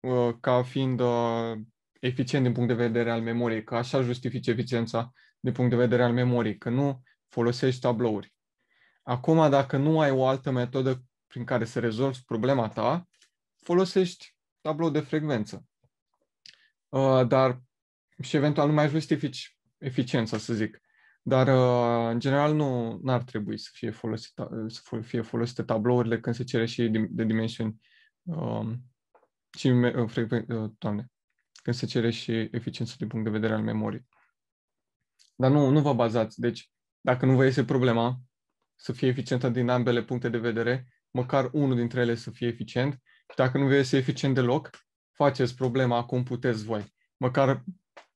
uh, ca fiind uh, eficient din punct de vedere al memoriei, că așa justifici eficiența din punct de vedere al memoriei, că nu folosești tablouri. Acum, dacă nu ai o altă metodă prin care să rezolvi problema ta, folosești tablou de frecvență. Uh, dar și eventual nu mai justifici eficiența, să zic. Dar, uh, în general, nu ar trebui să fie, folosit, să fie folosite tablourile când se cere și de dimensiuni um, și, uh, frecven, uh, doamne, când se cere și eficiență din punct de vedere al memoriei. Dar nu, nu vă bazați. Deci, dacă nu vă iese problema să fie eficientă din ambele puncte de vedere, măcar unul dintre ele să fie eficient. Și dacă nu vă iese eficient deloc, faceți problema cum puteți voi. Măcar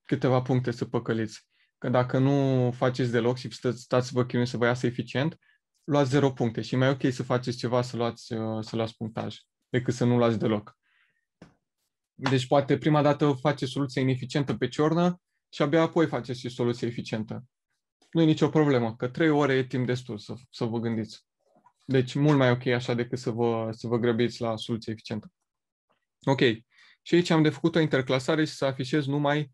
câteva puncte să păcăliți. Că dacă nu faceți deloc și stați, stați vă chinuiți să vă iasă eficient, luați zero puncte și mai ok să faceți ceva să luați, să luați punctaj decât să nu luați deloc. Deci poate prima dată face soluția ineficientă pe ciornă și abia apoi face și soluția eficientă. Nu e nicio problemă, că trei ore e timp destul să, să vă gândiți. Deci mult mai ok așa decât să vă, să vă grăbiți la soluția eficientă. Ok. Și aici am de făcut o interclasare și să afișez numai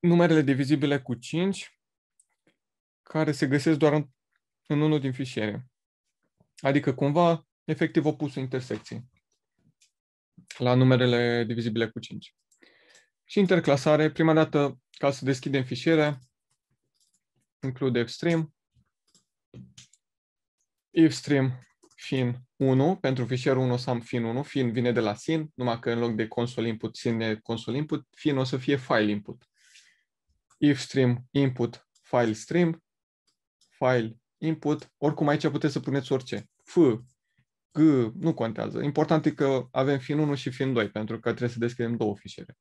numerele divizibile cu 5 care se găsesc doar în, în unul din fișiere. Adică cumva efectiv opusul intersecției la numerele divizibile cu 5. Și interclasare, prima dată, ca să deschidem fișiere, include stream. if stream fin 1, pentru fișierul 1 să am fin 1, fin vine de la sin, numai că în loc de console input sine console input, fin o să fie file input. If stream input file stream, file input, oricum aici puteți să puneți orice. F G nu contează. Important e că avem fin1 și fin2, pentru că trebuie să deschidem două fișiere.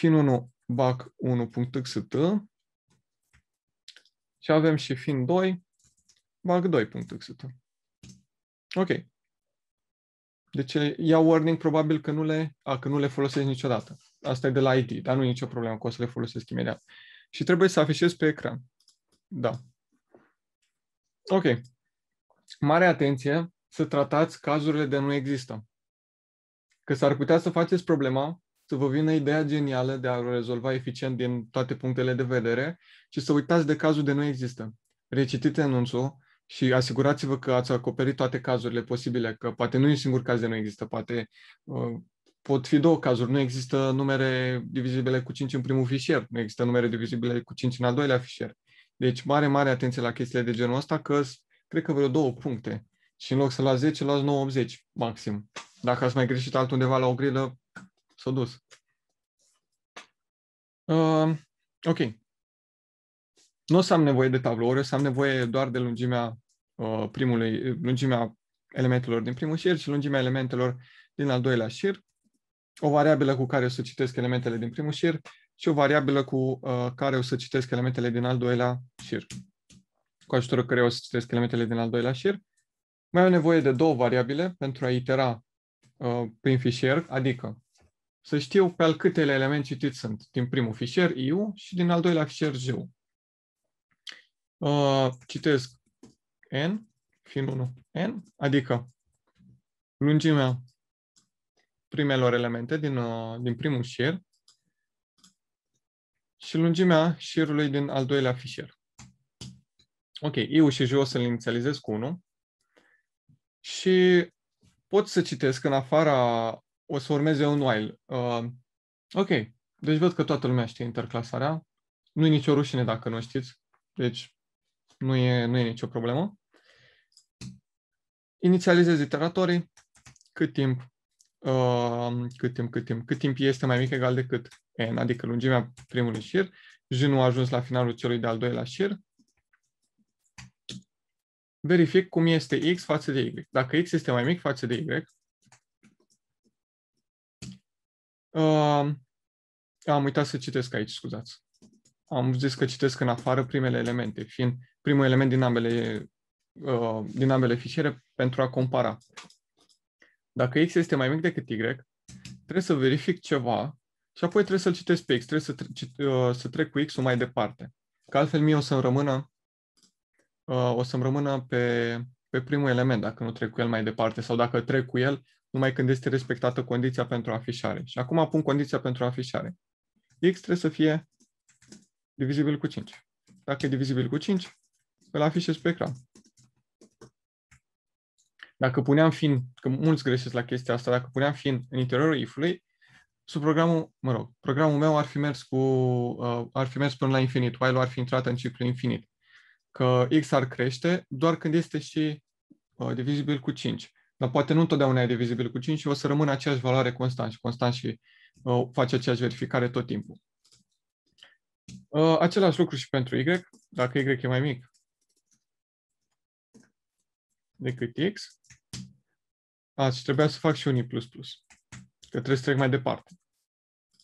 Fin1 bac 1xt și avem și fin2 bac 2xt Ok. Deci ia warning probabil că nu le, a, că nu le folosesc niciodată. Asta e de la ID, dar nu e nicio problemă că o să le folosesc imediat. Și trebuie să afișez pe ecran. Da. Ok. Mare atenție să tratați cazurile de nu există. Că s-ar putea să faceți problema, să vă vină ideea genială de a o rezolva eficient din toate punctele de vedere și să uitați de cazul de nu există. Recitiți anunțul și asigurați-vă că ați acoperit toate cazurile posibile, că poate nu e un singur caz de nu există, poate uh, pot fi două cazuri. Nu există numere divizibile cu 5 în primul fișier, nu există numere divizibile cu 5 în al doilea fișier. Deci mare, mare atenție la chestiile de genul ăsta, că cred că vreo două puncte și în loc să las 10, las 9,80 maxim. Dacă ați mai greșit altundeva la o grilă, s-a dus. Uh, ok. Nu o să am nevoie de tablouri, o să am nevoie doar de lungimea uh, primului, lungimea elementelor din primul șir și lungimea elementelor din al doilea șir, o variabilă cu care o să citesc elementele din primul șir și o variabilă cu uh, care o să citesc elementele din al doilea șir, cu ajutorul care o să citesc elementele din al doilea șir. Mai am nevoie de două variabile pentru a itera uh, prin fișier, adică să știu pe al câtele elemente citit sunt din primul fișier IU și din al doilea fișier JU. Uh, citesc N, fiind 1, N, adică lungimea primelor elemente din, uh, din primul șir și lungimea șirului din al doilea fișier. Ok, IU și ju o să-l inițializez cu 1 și pot să citesc în afara, o să urmeze un while. Uh, ok, deci văd că toată lumea știe interclasarea. Nu e nicio rușine dacă nu știți, deci nu e, nu e nicio problemă. Inițializez iteratorii cât timp, uh, cât timp, cât timp, cât timp este mai mic egal decât n, adică lungimea primului șir, j nu a ajuns la finalul celui de-al doilea șir, verific cum este x față de y. Dacă x este mai mic față de y, uh, am uitat să citesc aici, scuzați. Am zis că citesc în afară primele elemente, fiind primul element din ambele, uh, din ambele fișiere pentru a compara. Dacă x este mai mic decât y, trebuie să verific ceva și apoi trebuie să-l citesc pe x, trebuie să, tre- uh, să trec cu x-ul mai departe. Că altfel mie o să-mi rămână Uh, o să-mi rămână pe, pe primul element dacă nu trec cu el mai departe sau dacă trec cu el numai când este respectată condiția pentru afișare. Și acum pun condiția pentru afișare. X trebuie să fie divizibil cu 5. Dacă e divizibil cu 5, îl afișez pe ecran. Dacă puneam fin, că mulți greșesc la chestia asta, dacă puneam fin în interiorul if-ului, sub programul, mă rog, programul meu ar fi mers cu, uh, ar fi mers până la infinit, while ar fi intrat în ciclu infinit că X ar crește doar când este și uh, divizibil cu 5. Dar poate nu întotdeauna e divizibil cu 5 și o să rămână aceeași valoare constant și constant și uh, face aceeași verificare tot timpul. Uh, același lucru și pentru Y, dacă Y e mai mic decât X. A, și trebuia să fac și un plus plus, că trebuie să trec mai departe.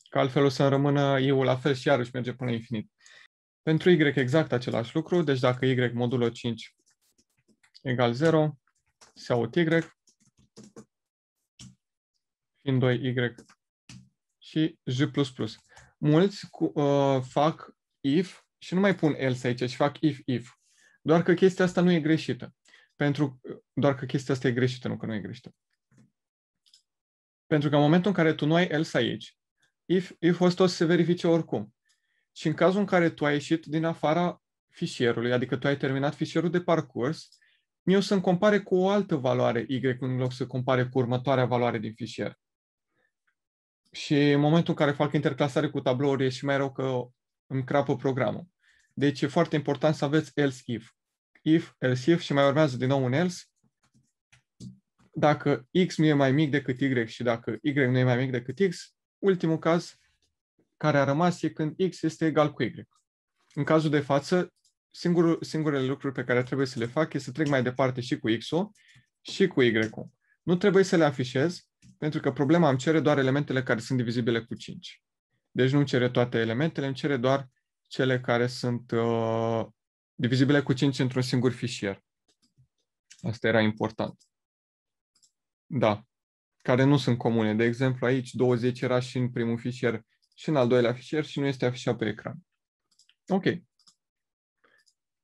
Că altfel o să rămână eu la fel și iarăși merge până la infinit. Pentru y exact același lucru, deci dacă y modulo 5 egal 0, se aut y, fiind 2y și j++. Mulți cu, uh, fac if și nu mai pun else aici, ci fac if-if. Doar că chestia asta nu e greșită. Pentru, doar că chestia asta e greșită, nu că nu e greșită. Pentru că în momentul în care tu nu ai else aici, if, if-ul ăsta o să se verifice oricum. Și în cazul în care tu ai ieșit din afara fișierului, adică tu ai terminat fișierul de parcurs, mi-o să-mi compare cu o altă valoare Y în loc să compare cu următoarea valoare din fișier. Și în momentul în care fac interclasare cu tablouri, e și mai rău că îmi crapă programul. Deci e foarte important să aveți else if. If, else if și mai urmează din nou un else. Dacă X nu e mai mic decât Y și dacă Y nu e mai mic decât X, ultimul caz, care a rămas e când x este egal cu y. În cazul de față, singurul, singurele lucruri pe care trebuie să le fac este să trec mai departe și cu x-ul și cu y-ul. Nu trebuie să le afișez, pentru că problema îmi cere doar elementele care sunt divizibile cu 5. Deci nu îmi cere toate elementele, îmi cere doar cele care sunt uh, divizibile cu 5 într-un singur fișier. Asta era important. Da, care nu sunt comune. De exemplu, aici 20 era și în primul fișier și în al doilea fișier și nu este afișat pe ecran. Ok.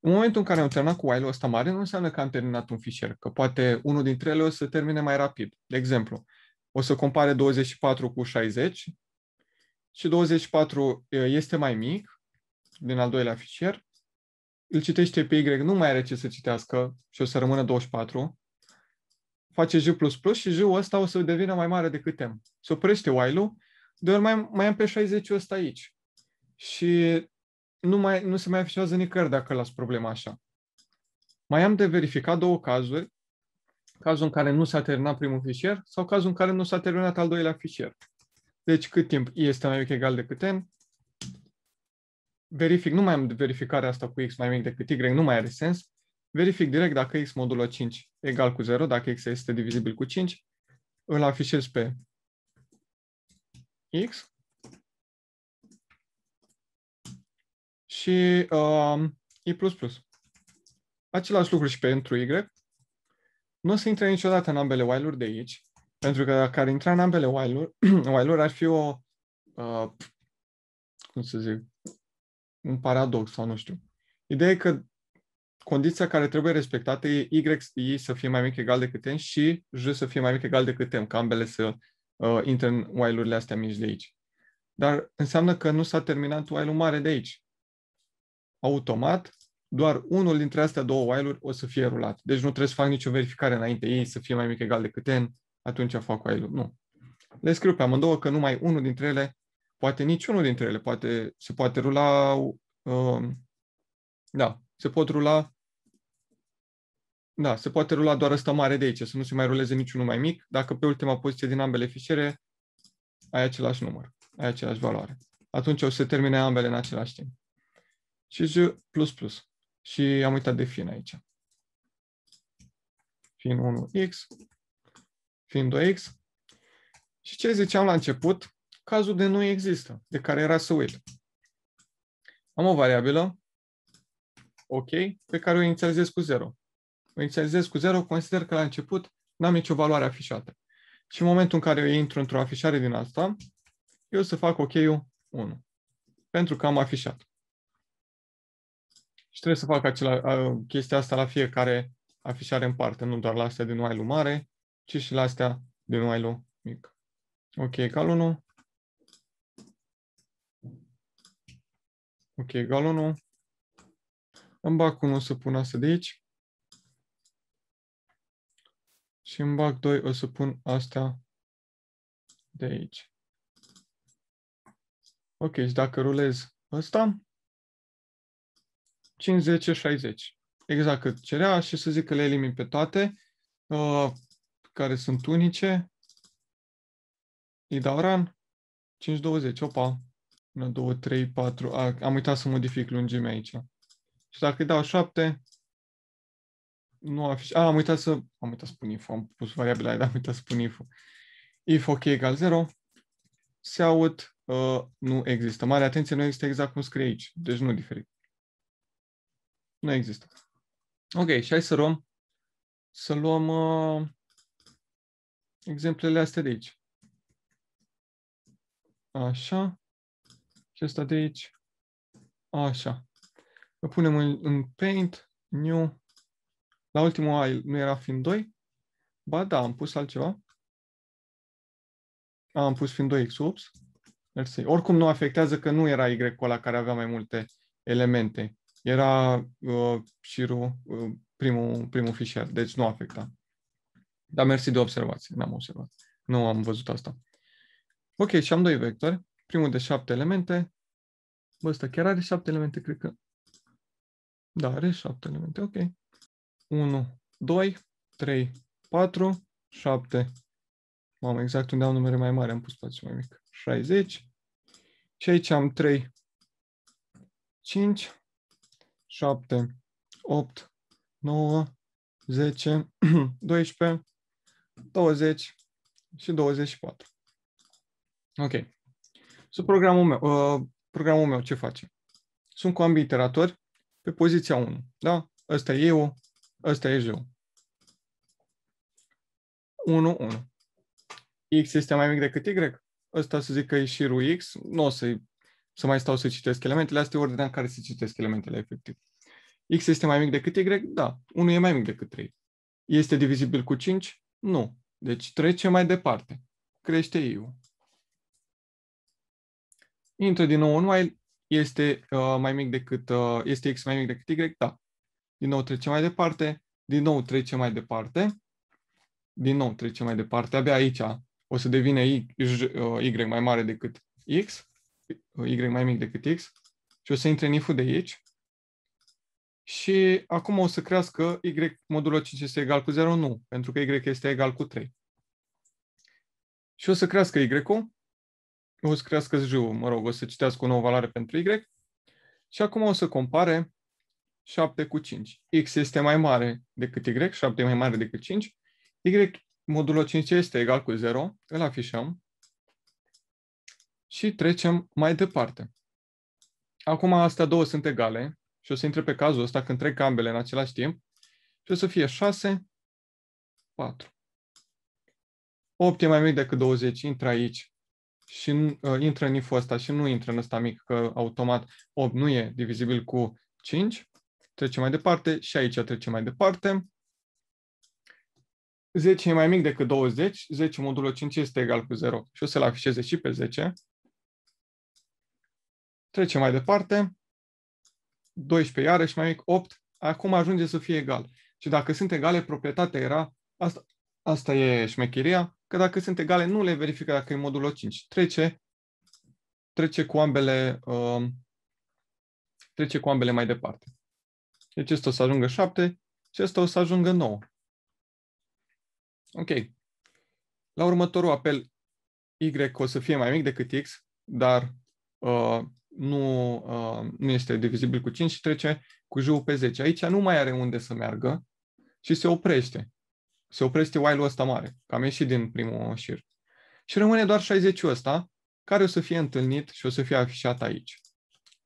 În momentul în care am terminat cu while-ul ăsta mare, nu înseamnă că am terminat un fișier, că poate unul dintre ele o să termine mai rapid. De exemplu, o să compare 24 cu 60 și 24 este mai mic din al doilea fișier, îl citește pe Y, nu mai are ce să citească și o să rămână 24, face J++ și J-ul ăsta o să devină mai mare decât M. Se oprește while-ul doar mai, mai am pe 60 ăsta aici. Și nu, mai, nu se mai afișează nicăieri dacă las problema așa. Mai am de verificat două cazuri, cazul în care nu s-a terminat primul fișier sau cazul în care nu s-a terminat al doilea fișier. Deci cât timp este mai mic egal decât n, verific, nu mai am verificarea asta cu x mai mic decât y, nu mai are sens, verific direct dacă x modulo 5 egal cu 0, dacă x este divizibil cu 5, îl afișez pe X și uh, um, I++. Același lucru și pentru Y. Nu o să intre niciodată în ambele while-uri de aici, pentru că dacă ar intra în ambele while-uri, while ar fi o, uh, cum să zic, un paradox sau nu știu. Ideea e că condiția care trebuie respectată e Y, să fie mai mic egal decât N și J să fie mai mic egal decât M, că ambele să uh, intră în while-urile astea mici de aici. Dar înseamnă că nu s-a terminat while-ul mare de aici. Automat, doar unul dintre astea două while-uri o să fie rulat. Deci nu trebuie să fac nicio verificare înainte ei să fie mai mic egal decât n, atunci fac while-ul. Nu. Le scriu pe amândouă că numai unul dintre ele, poate niciunul dintre ele, poate se poate rula, uh, da, se pot rula da, se poate rula doar ăsta mare de aici, să nu se mai ruleze niciunul mai mic, dacă pe ultima poziție din ambele fișiere ai același număr, ai același valoare. Atunci o să termine ambele în același timp. Și J++. Și am uitat de fin aici. Fin 1x, fin 2x. Și ce ziceam la început? Cazul de nu există, de care era să uit. Am o variabilă, ok, pe care o inițializez cu 0 o inițializez cu 0, consider că la început n-am nicio valoare afișată. Și în momentul în care eu intru într-o afișare din asta, eu să fac OK-ul 1, pentru că am afișat. Și trebuie să fac acela, a, chestia asta la fiecare afișare în parte, nu doar la astea din while mare, ci și la astea din while mic. OK egal 1. OK egal 1. Îmi bag 1 să pun asta de aici și în bag 2 o să pun asta de aici. Ok, și dacă rulez ăsta, 50-60. Exact cât cerea și să zic că le elimin pe toate, uh, care sunt unice. Îi dau run. 5-20, opa. 1, 2, 3, 4, a, am uitat să modific lungimea aici. Și dacă îi dau 7, nu afiș... A, am uitat să... Am uitat să pun info, am pus variabila aia, dar am uitat să pun info. If ok egal 0, se aud, uh, nu există. Mare atenție, nu există exact cum scrie aici. Deci nu diferit. Nu există. Ok, și hai să luăm, să luăm uh, exemplele astea de aici. Așa. Și asta de aici. Așa. Îl punem în, în Paint, New, la ultimul while nu era fiind 2? Ba da, am pus altceva. Am pus fiind 2x, ups. Mersi. Oricum nu afectează că nu era y ăla care avea mai multe elemente. Era uh, șirul, uh, primul, primul fișier, deci nu afecta. Dar mersi de observație, n-am observat. Nu am văzut asta. Ok, și am doi vectori. Primul de șapte elemente. Bă, ăsta chiar are șapte elemente, cred că. Da, are șapte elemente, ok. 1, 2, 3, 4, 7. Am exact unde am numere mai mare, am pus spațiu mai mic. 60. Și aici am 3, 5, 7, 8, 9, 10, 12, 20 și 24. Ok. Sub programul meu, uh, programul meu ce face? Sunt cu ambii iteratori pe poziția 1. Da? Ăsta e eu, Ăsta e j 1, 1. X este mai mic decât Y. Ăsta să zic că e șirul X. Nu o să, să mai stau să citesc elementele. Asta e ordinea în care se citesc elementele efectiv. X este mai mic decât Y? Da. 1 e mai mic decât 3. Este divizibil cu 5? Nu. Deci trece mai departe. Crește I-ul. Intră din nou în while. Este uh, mai mic decât, uh, este X mai mic decât Y? Da din nou trecem mai departe, din nou trecem mai departe, din nou trecem mai departe, abia aici o să devine y, y mai mare decât x, y mai mic decât x și o să intre în if de aici și acum o să crească y modulo 5 este egal cu 0? Nu, pentru că y este egal cu 3. Și o să crească y-ul, o să crească j mă rog, o să citească o nouă valoare pentru y și acum o să compare 7 cu 5. X este mai mare decât Y, 7 e mai mare decât 5. Y modulo 5 este egal cu 0, îl afișăm și trecem mai departe. Acum astea două sunt egale și o să intre pe cazul ăsta când trec ambele în același timp și o să fie 6, 4. 8 e mai mic decât 20, intră aici și uh, intră în if ăsta și nu intră în ăsta mic, că automat 8 nu e divizibil cu 5 Trecem mai departe și aici trecem mai departe. 10 e mai mic decât 20, 10 modulo 5 este egal cu 0 și o să-l afișeze și pe 10. Trecem mai departe. 12 iarăși mai mic, 8, acum ajunge să fie egal. Și dacă sunt egale, proprietatea era, asta, asta e șmecheria, că dacă sunt egale, nu le verifică dacă e modulo 5. Trece, trece, cu ambele, uh, trece cu ambele mai departe. Și deci acesta o să ajungă 7 și acesta o să ajungă 9. Ok. La următorul apel, Y o să fie mai mic decât X, dar uh, nu, uh, nu este divizibil cu 5 și trece cu j pe 10. Aici nu mai are unde să meargă și se oprește. Se oprește while-ul ăsta mare, că am ieșit din primul șir. Și rămâne doar 60 ăsta, care o să fie întâlnit și o să fie afișat aici.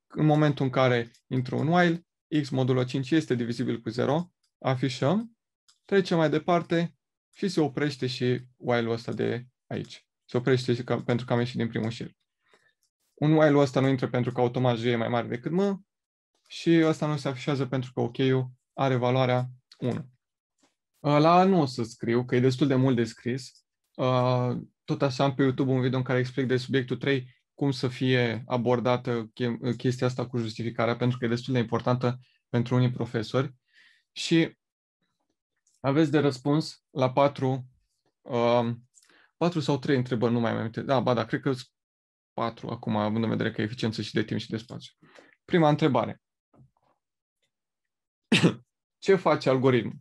În momentul în care intră un while, x modulo 5 este divizibil cu 0, afișăm, trecem mai departe și se oprește și while-ul ăsta de aici. Se oprește și că, pentru că am ieșit din primul șir. Un while-ul ăsta nu intră pentru că automat j e mai mare decât m și ăsta nu se afișează pentru că ok-ul are valoarea 1. Uh, la nu o să scriu, că e destul de mult de scris. Uh, tot așa am pe YouTube un video în care explic de subiectul 3 cum să fie abordată chestia asta cu justificarea, pentru că e destul de importantă pentru unii profesori. Și aveți de răspuns la patru, um, patru sau trei întrebări, nu mai aminte. Da, ba da, cred că patru acum, având în vedere că eficiență și de timp și de spațiu. Prima întrebare. Ce face algoritmul?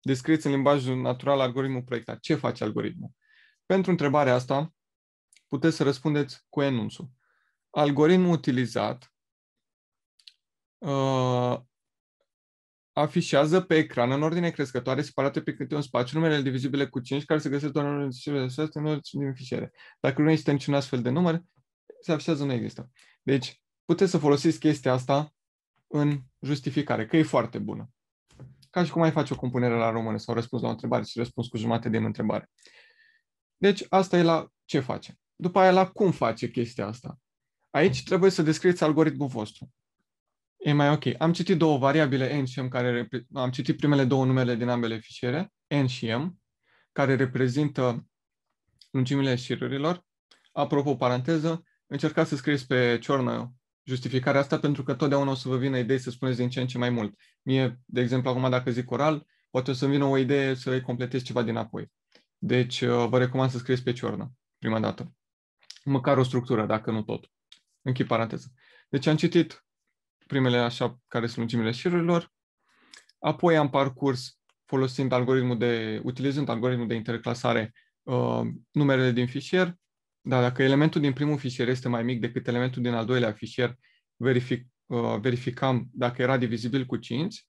Descrieți în limbajul natural algoritmul proiectat. Ce face algoritmul? Pentru întrebarea asta, puteți să răspundeți cu enunțul. Algoritmul utilizat uh, afișează pe ecran în ordine crescătoare separate pe câte un spațiu numele divizibile cu 5 care se găsesc doar în ordine de în ordine din fișiere. Dacă nu există niciun astfel de număr, se afișează, nu există. Deci, puteți să folosiți chestia asta în justificare, că e foarte bună. Ca și cum ai face o compunere la română sau răspuns la o întrebare și răspuns cu jumate din întrebare. Deci, asta e la ce face după aia la cum face chestia asta. Aici trebuie să descrieți algoritmul vostru. E mai ok. Am citit două variabile N și M care repre- am citit primele două numele din ambele fișiere, N și M, care reprezintă lungimile șirurilor. Apropo, paranteză, încercați să scrieți pe ciornă justificarea asta pentru că totdeauna o să vă vină idei să spuneți din ce în ce mai mult. Mie, de exemplu, acum dacă zic oral, poate o să-mi vină o idee să i completez ceva din apoi. Deci, uh, vă recomand să scrieți pe ciornă prima dată măcar o structură, dacă nu tot. Închid paranteză. Deci am citit primele așa care sunt lungimile șirurilor, apoi am parcurs folosind algoritmul de, utilizând algoritmul de interclasare uh, numerele din fișier, dar dacă elementul din primul fișier este mai mic decât elementul din al doilea fișier, verific, uh, verificam dacă era divizibil cu 5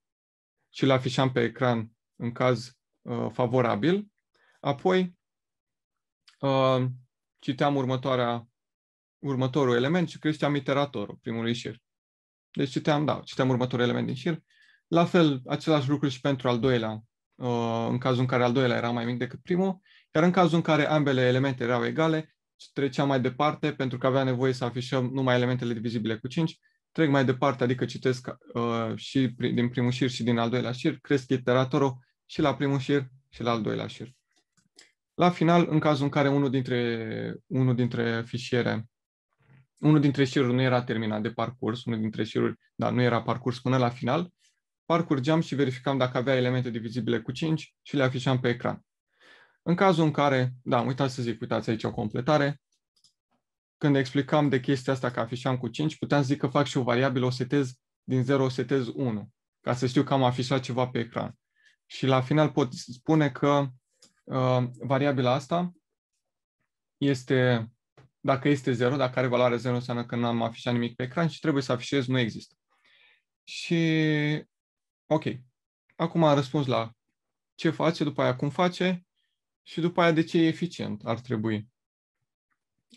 și îl afișam pe ecran în caz uh, favorabil. Apoi uh, citeam următoarea, următorul element și creșteam iteratorul primului șir. Deci citeam, da, citeam următorul element din șir. La fel, același lucru și pentru al doilea, uh, în cazul în care al doilea era mai mic decât primul, iar în cazul în care ambele elemente erau egale, treceam mai departe pentru că avea nevoie să afișăm numai elementele divizibile cu 5, trec mai departe, adică citesc uh, și din primul șir și din al doilea șir, cresc iteratorul și la primul șir și la al doilea șir. La final, în cazul în care unul dintre, unul dintre fișiere, unul dintre șiruri nu era terminat de parcurs, unul dintre șiruri, da, nu era parcurs până la final, parcurgeam și verificam dacă avea elemente divizibile cu 5 și le afișam pe ecran. În cazul în care, da, uitați să zic, uitați aici o completare, când explicam de chestia asta că afișam cu 5, puteam să zic că fac și o variabilă, o setez din 0, o setez 1, ca să știu că am afișat ceva pe ecran. Și la final pot spune că Ehm, variabila asta este, dacă este 0, dacă are valoare 0, înseamnă că n-am afișat nimic pe ecran și trebuie să afișez nu există. Și, ok, acum am răspuns la ce face, după aia cum face și după aia de ce e eficient ar trebui.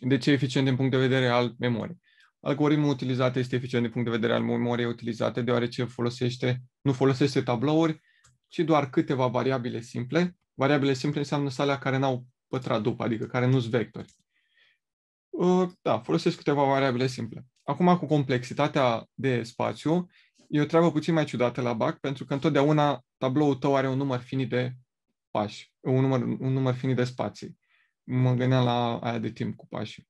De ce e eficient din punct de vedere al memoriei. Algoritmul utilizat este eficient din punct de vedere al memoriei utilizate, deoarece folosește, nu folosește tablouri, ci doar câteva variabile simple Variabile simple înseamnă salea care n-au pătrat după, adică care nu sunt vectori. Uh, da, folosesc câteva variabile simple. Acum, cu complexitatea de spațiu, e o treabă puțin mai ciudată la BAC, pentru că întotdeauna tabloul tău are un număr finit de pași, un număr, un număr finit de spații. Mă gândeam la aia de timp cu pașii.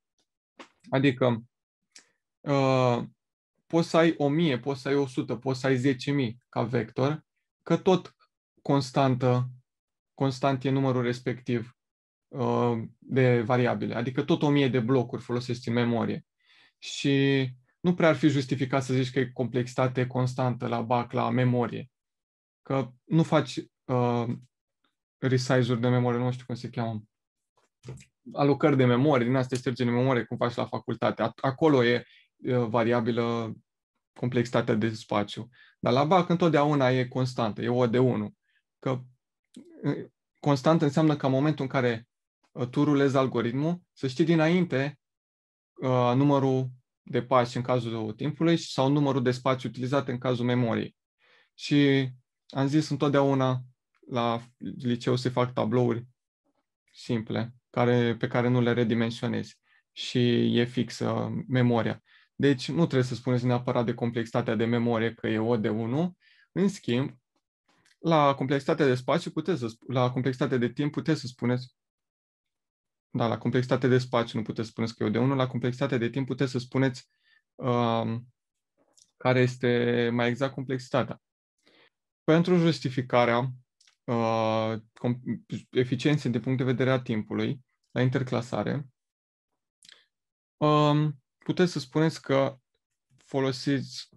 Adică, uh, poți să ai 1000, poți să ai 100, poți să ai 10.000 ca vector, că tot constantă constant e numărul respectiv uh, de variabile, adică tot o mie de blocuri folosești în memorie. Și nu prea ar fi justificat să zici că e complexitate constantă la BAC, la memorie. Că nu faci uh, resize-uri de memorie, nu știu cum se cheamă, alocări de memorie, din astea ștergeri de memorie, cum faci la facultate. Acolo e uh, variabilă complexitatea de spațiu. Dar la BAC întotdeauna e constantă, e O de 1. Că constant înseamnă că momentul în care uh, rulezi algoritmul, să știi dinainte uh, numărul de pași în cazul timpului sau numărul de spații utilizate în cazul memoriei. Și am zis întotdeauna la liceu se fac tablouri simple care, pe care nu le redimensionezi și e fixă uh, memoria. Deci nu trebuie să spuneți neapărat de complexitatea de memorie că e O de 1. În schimb, la complexitatea de spațiu puteți să sp- la complexitatea de timp puteți să spuneți da, la complexitate de spațiu nu puteți spune că e o de 1, la complexitatea de timp puteți să spuneți uh, care este mai exact complexitatea. Pentru justificarea uh, eficienței din punct de vedere a timpului la interclasare, uh, puteți să spuneți că folosiți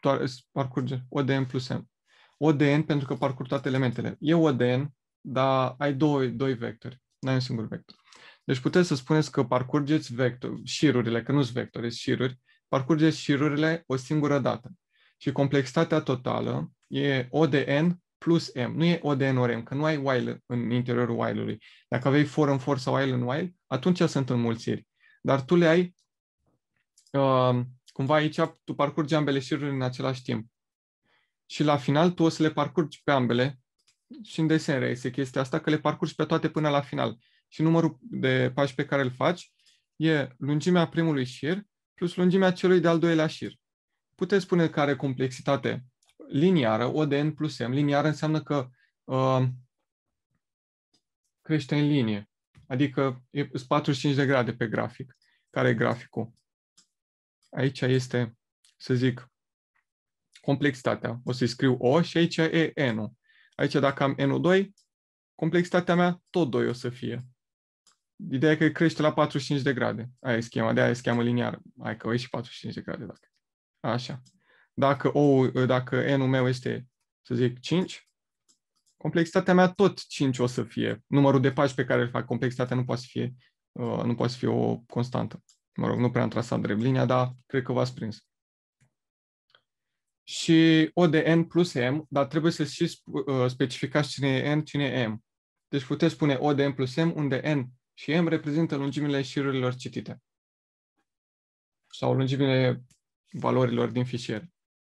doar parcurge ODM plus M. ODN pentru că parcurg toate elementele. E ODN, dar ai doi, doi vectori, n-ai un singur vector. Deci puteți să spuneți că parcurgeți vector, șirurile, că nu sunt vectori, șiruri, parcurgeți șirurile o singură dată. Și complexitatea totală e ODN plus M. Nu e ODN M, că nu ai while în interiorul while-ului. Dacă aveai for în for sau while în while, atunci sunt înmulțiri. Dar tu le ai, uh, cumva aici, tu parcurgi ambele șiruri în același timp și la final tu o să le parcurgi pe ambele și în desen este chestia asta, că le parcurgi pe toate până la final. Și numărul de pași pe care îl faci e lungimea primului șir plus lungimea celui de-al doilea șir. Puteți spune că are complexitate liniară, O de N plus M. Liniară înseamnă că uh, crește în linie, adică e 45 de grade pe grafic. Care e graficul? Aici este, să zic, complexitatea. O să-i scriu O și aici e N-ul. Aici dacă am N-ul 2, complexitatea mea tot 2 o să fie. Ideea e că crește la 45 de grade. Aia e schema, de aia e schema liniară. Hai că o e și 45 de grade. Dacă. Așa. Dacă, o, dacă N-ul meu este, să zic, 5, complexitatea mea tot 5 o să fie. Numărul de pași pe care îl fac, complexitatea nu poate să fie, uh, nu poate să fie o constantă. Mă rog, nu prea am trasat drept linia, dar cred că v-ați prins și O de N plus M, dar trebuie să și uh, specificați cine e N, cine e M. Deci puteți spune O de N plus M, unde N și M reprezintă lungimile șirurilor citite sau lungimile valorilor din fișier.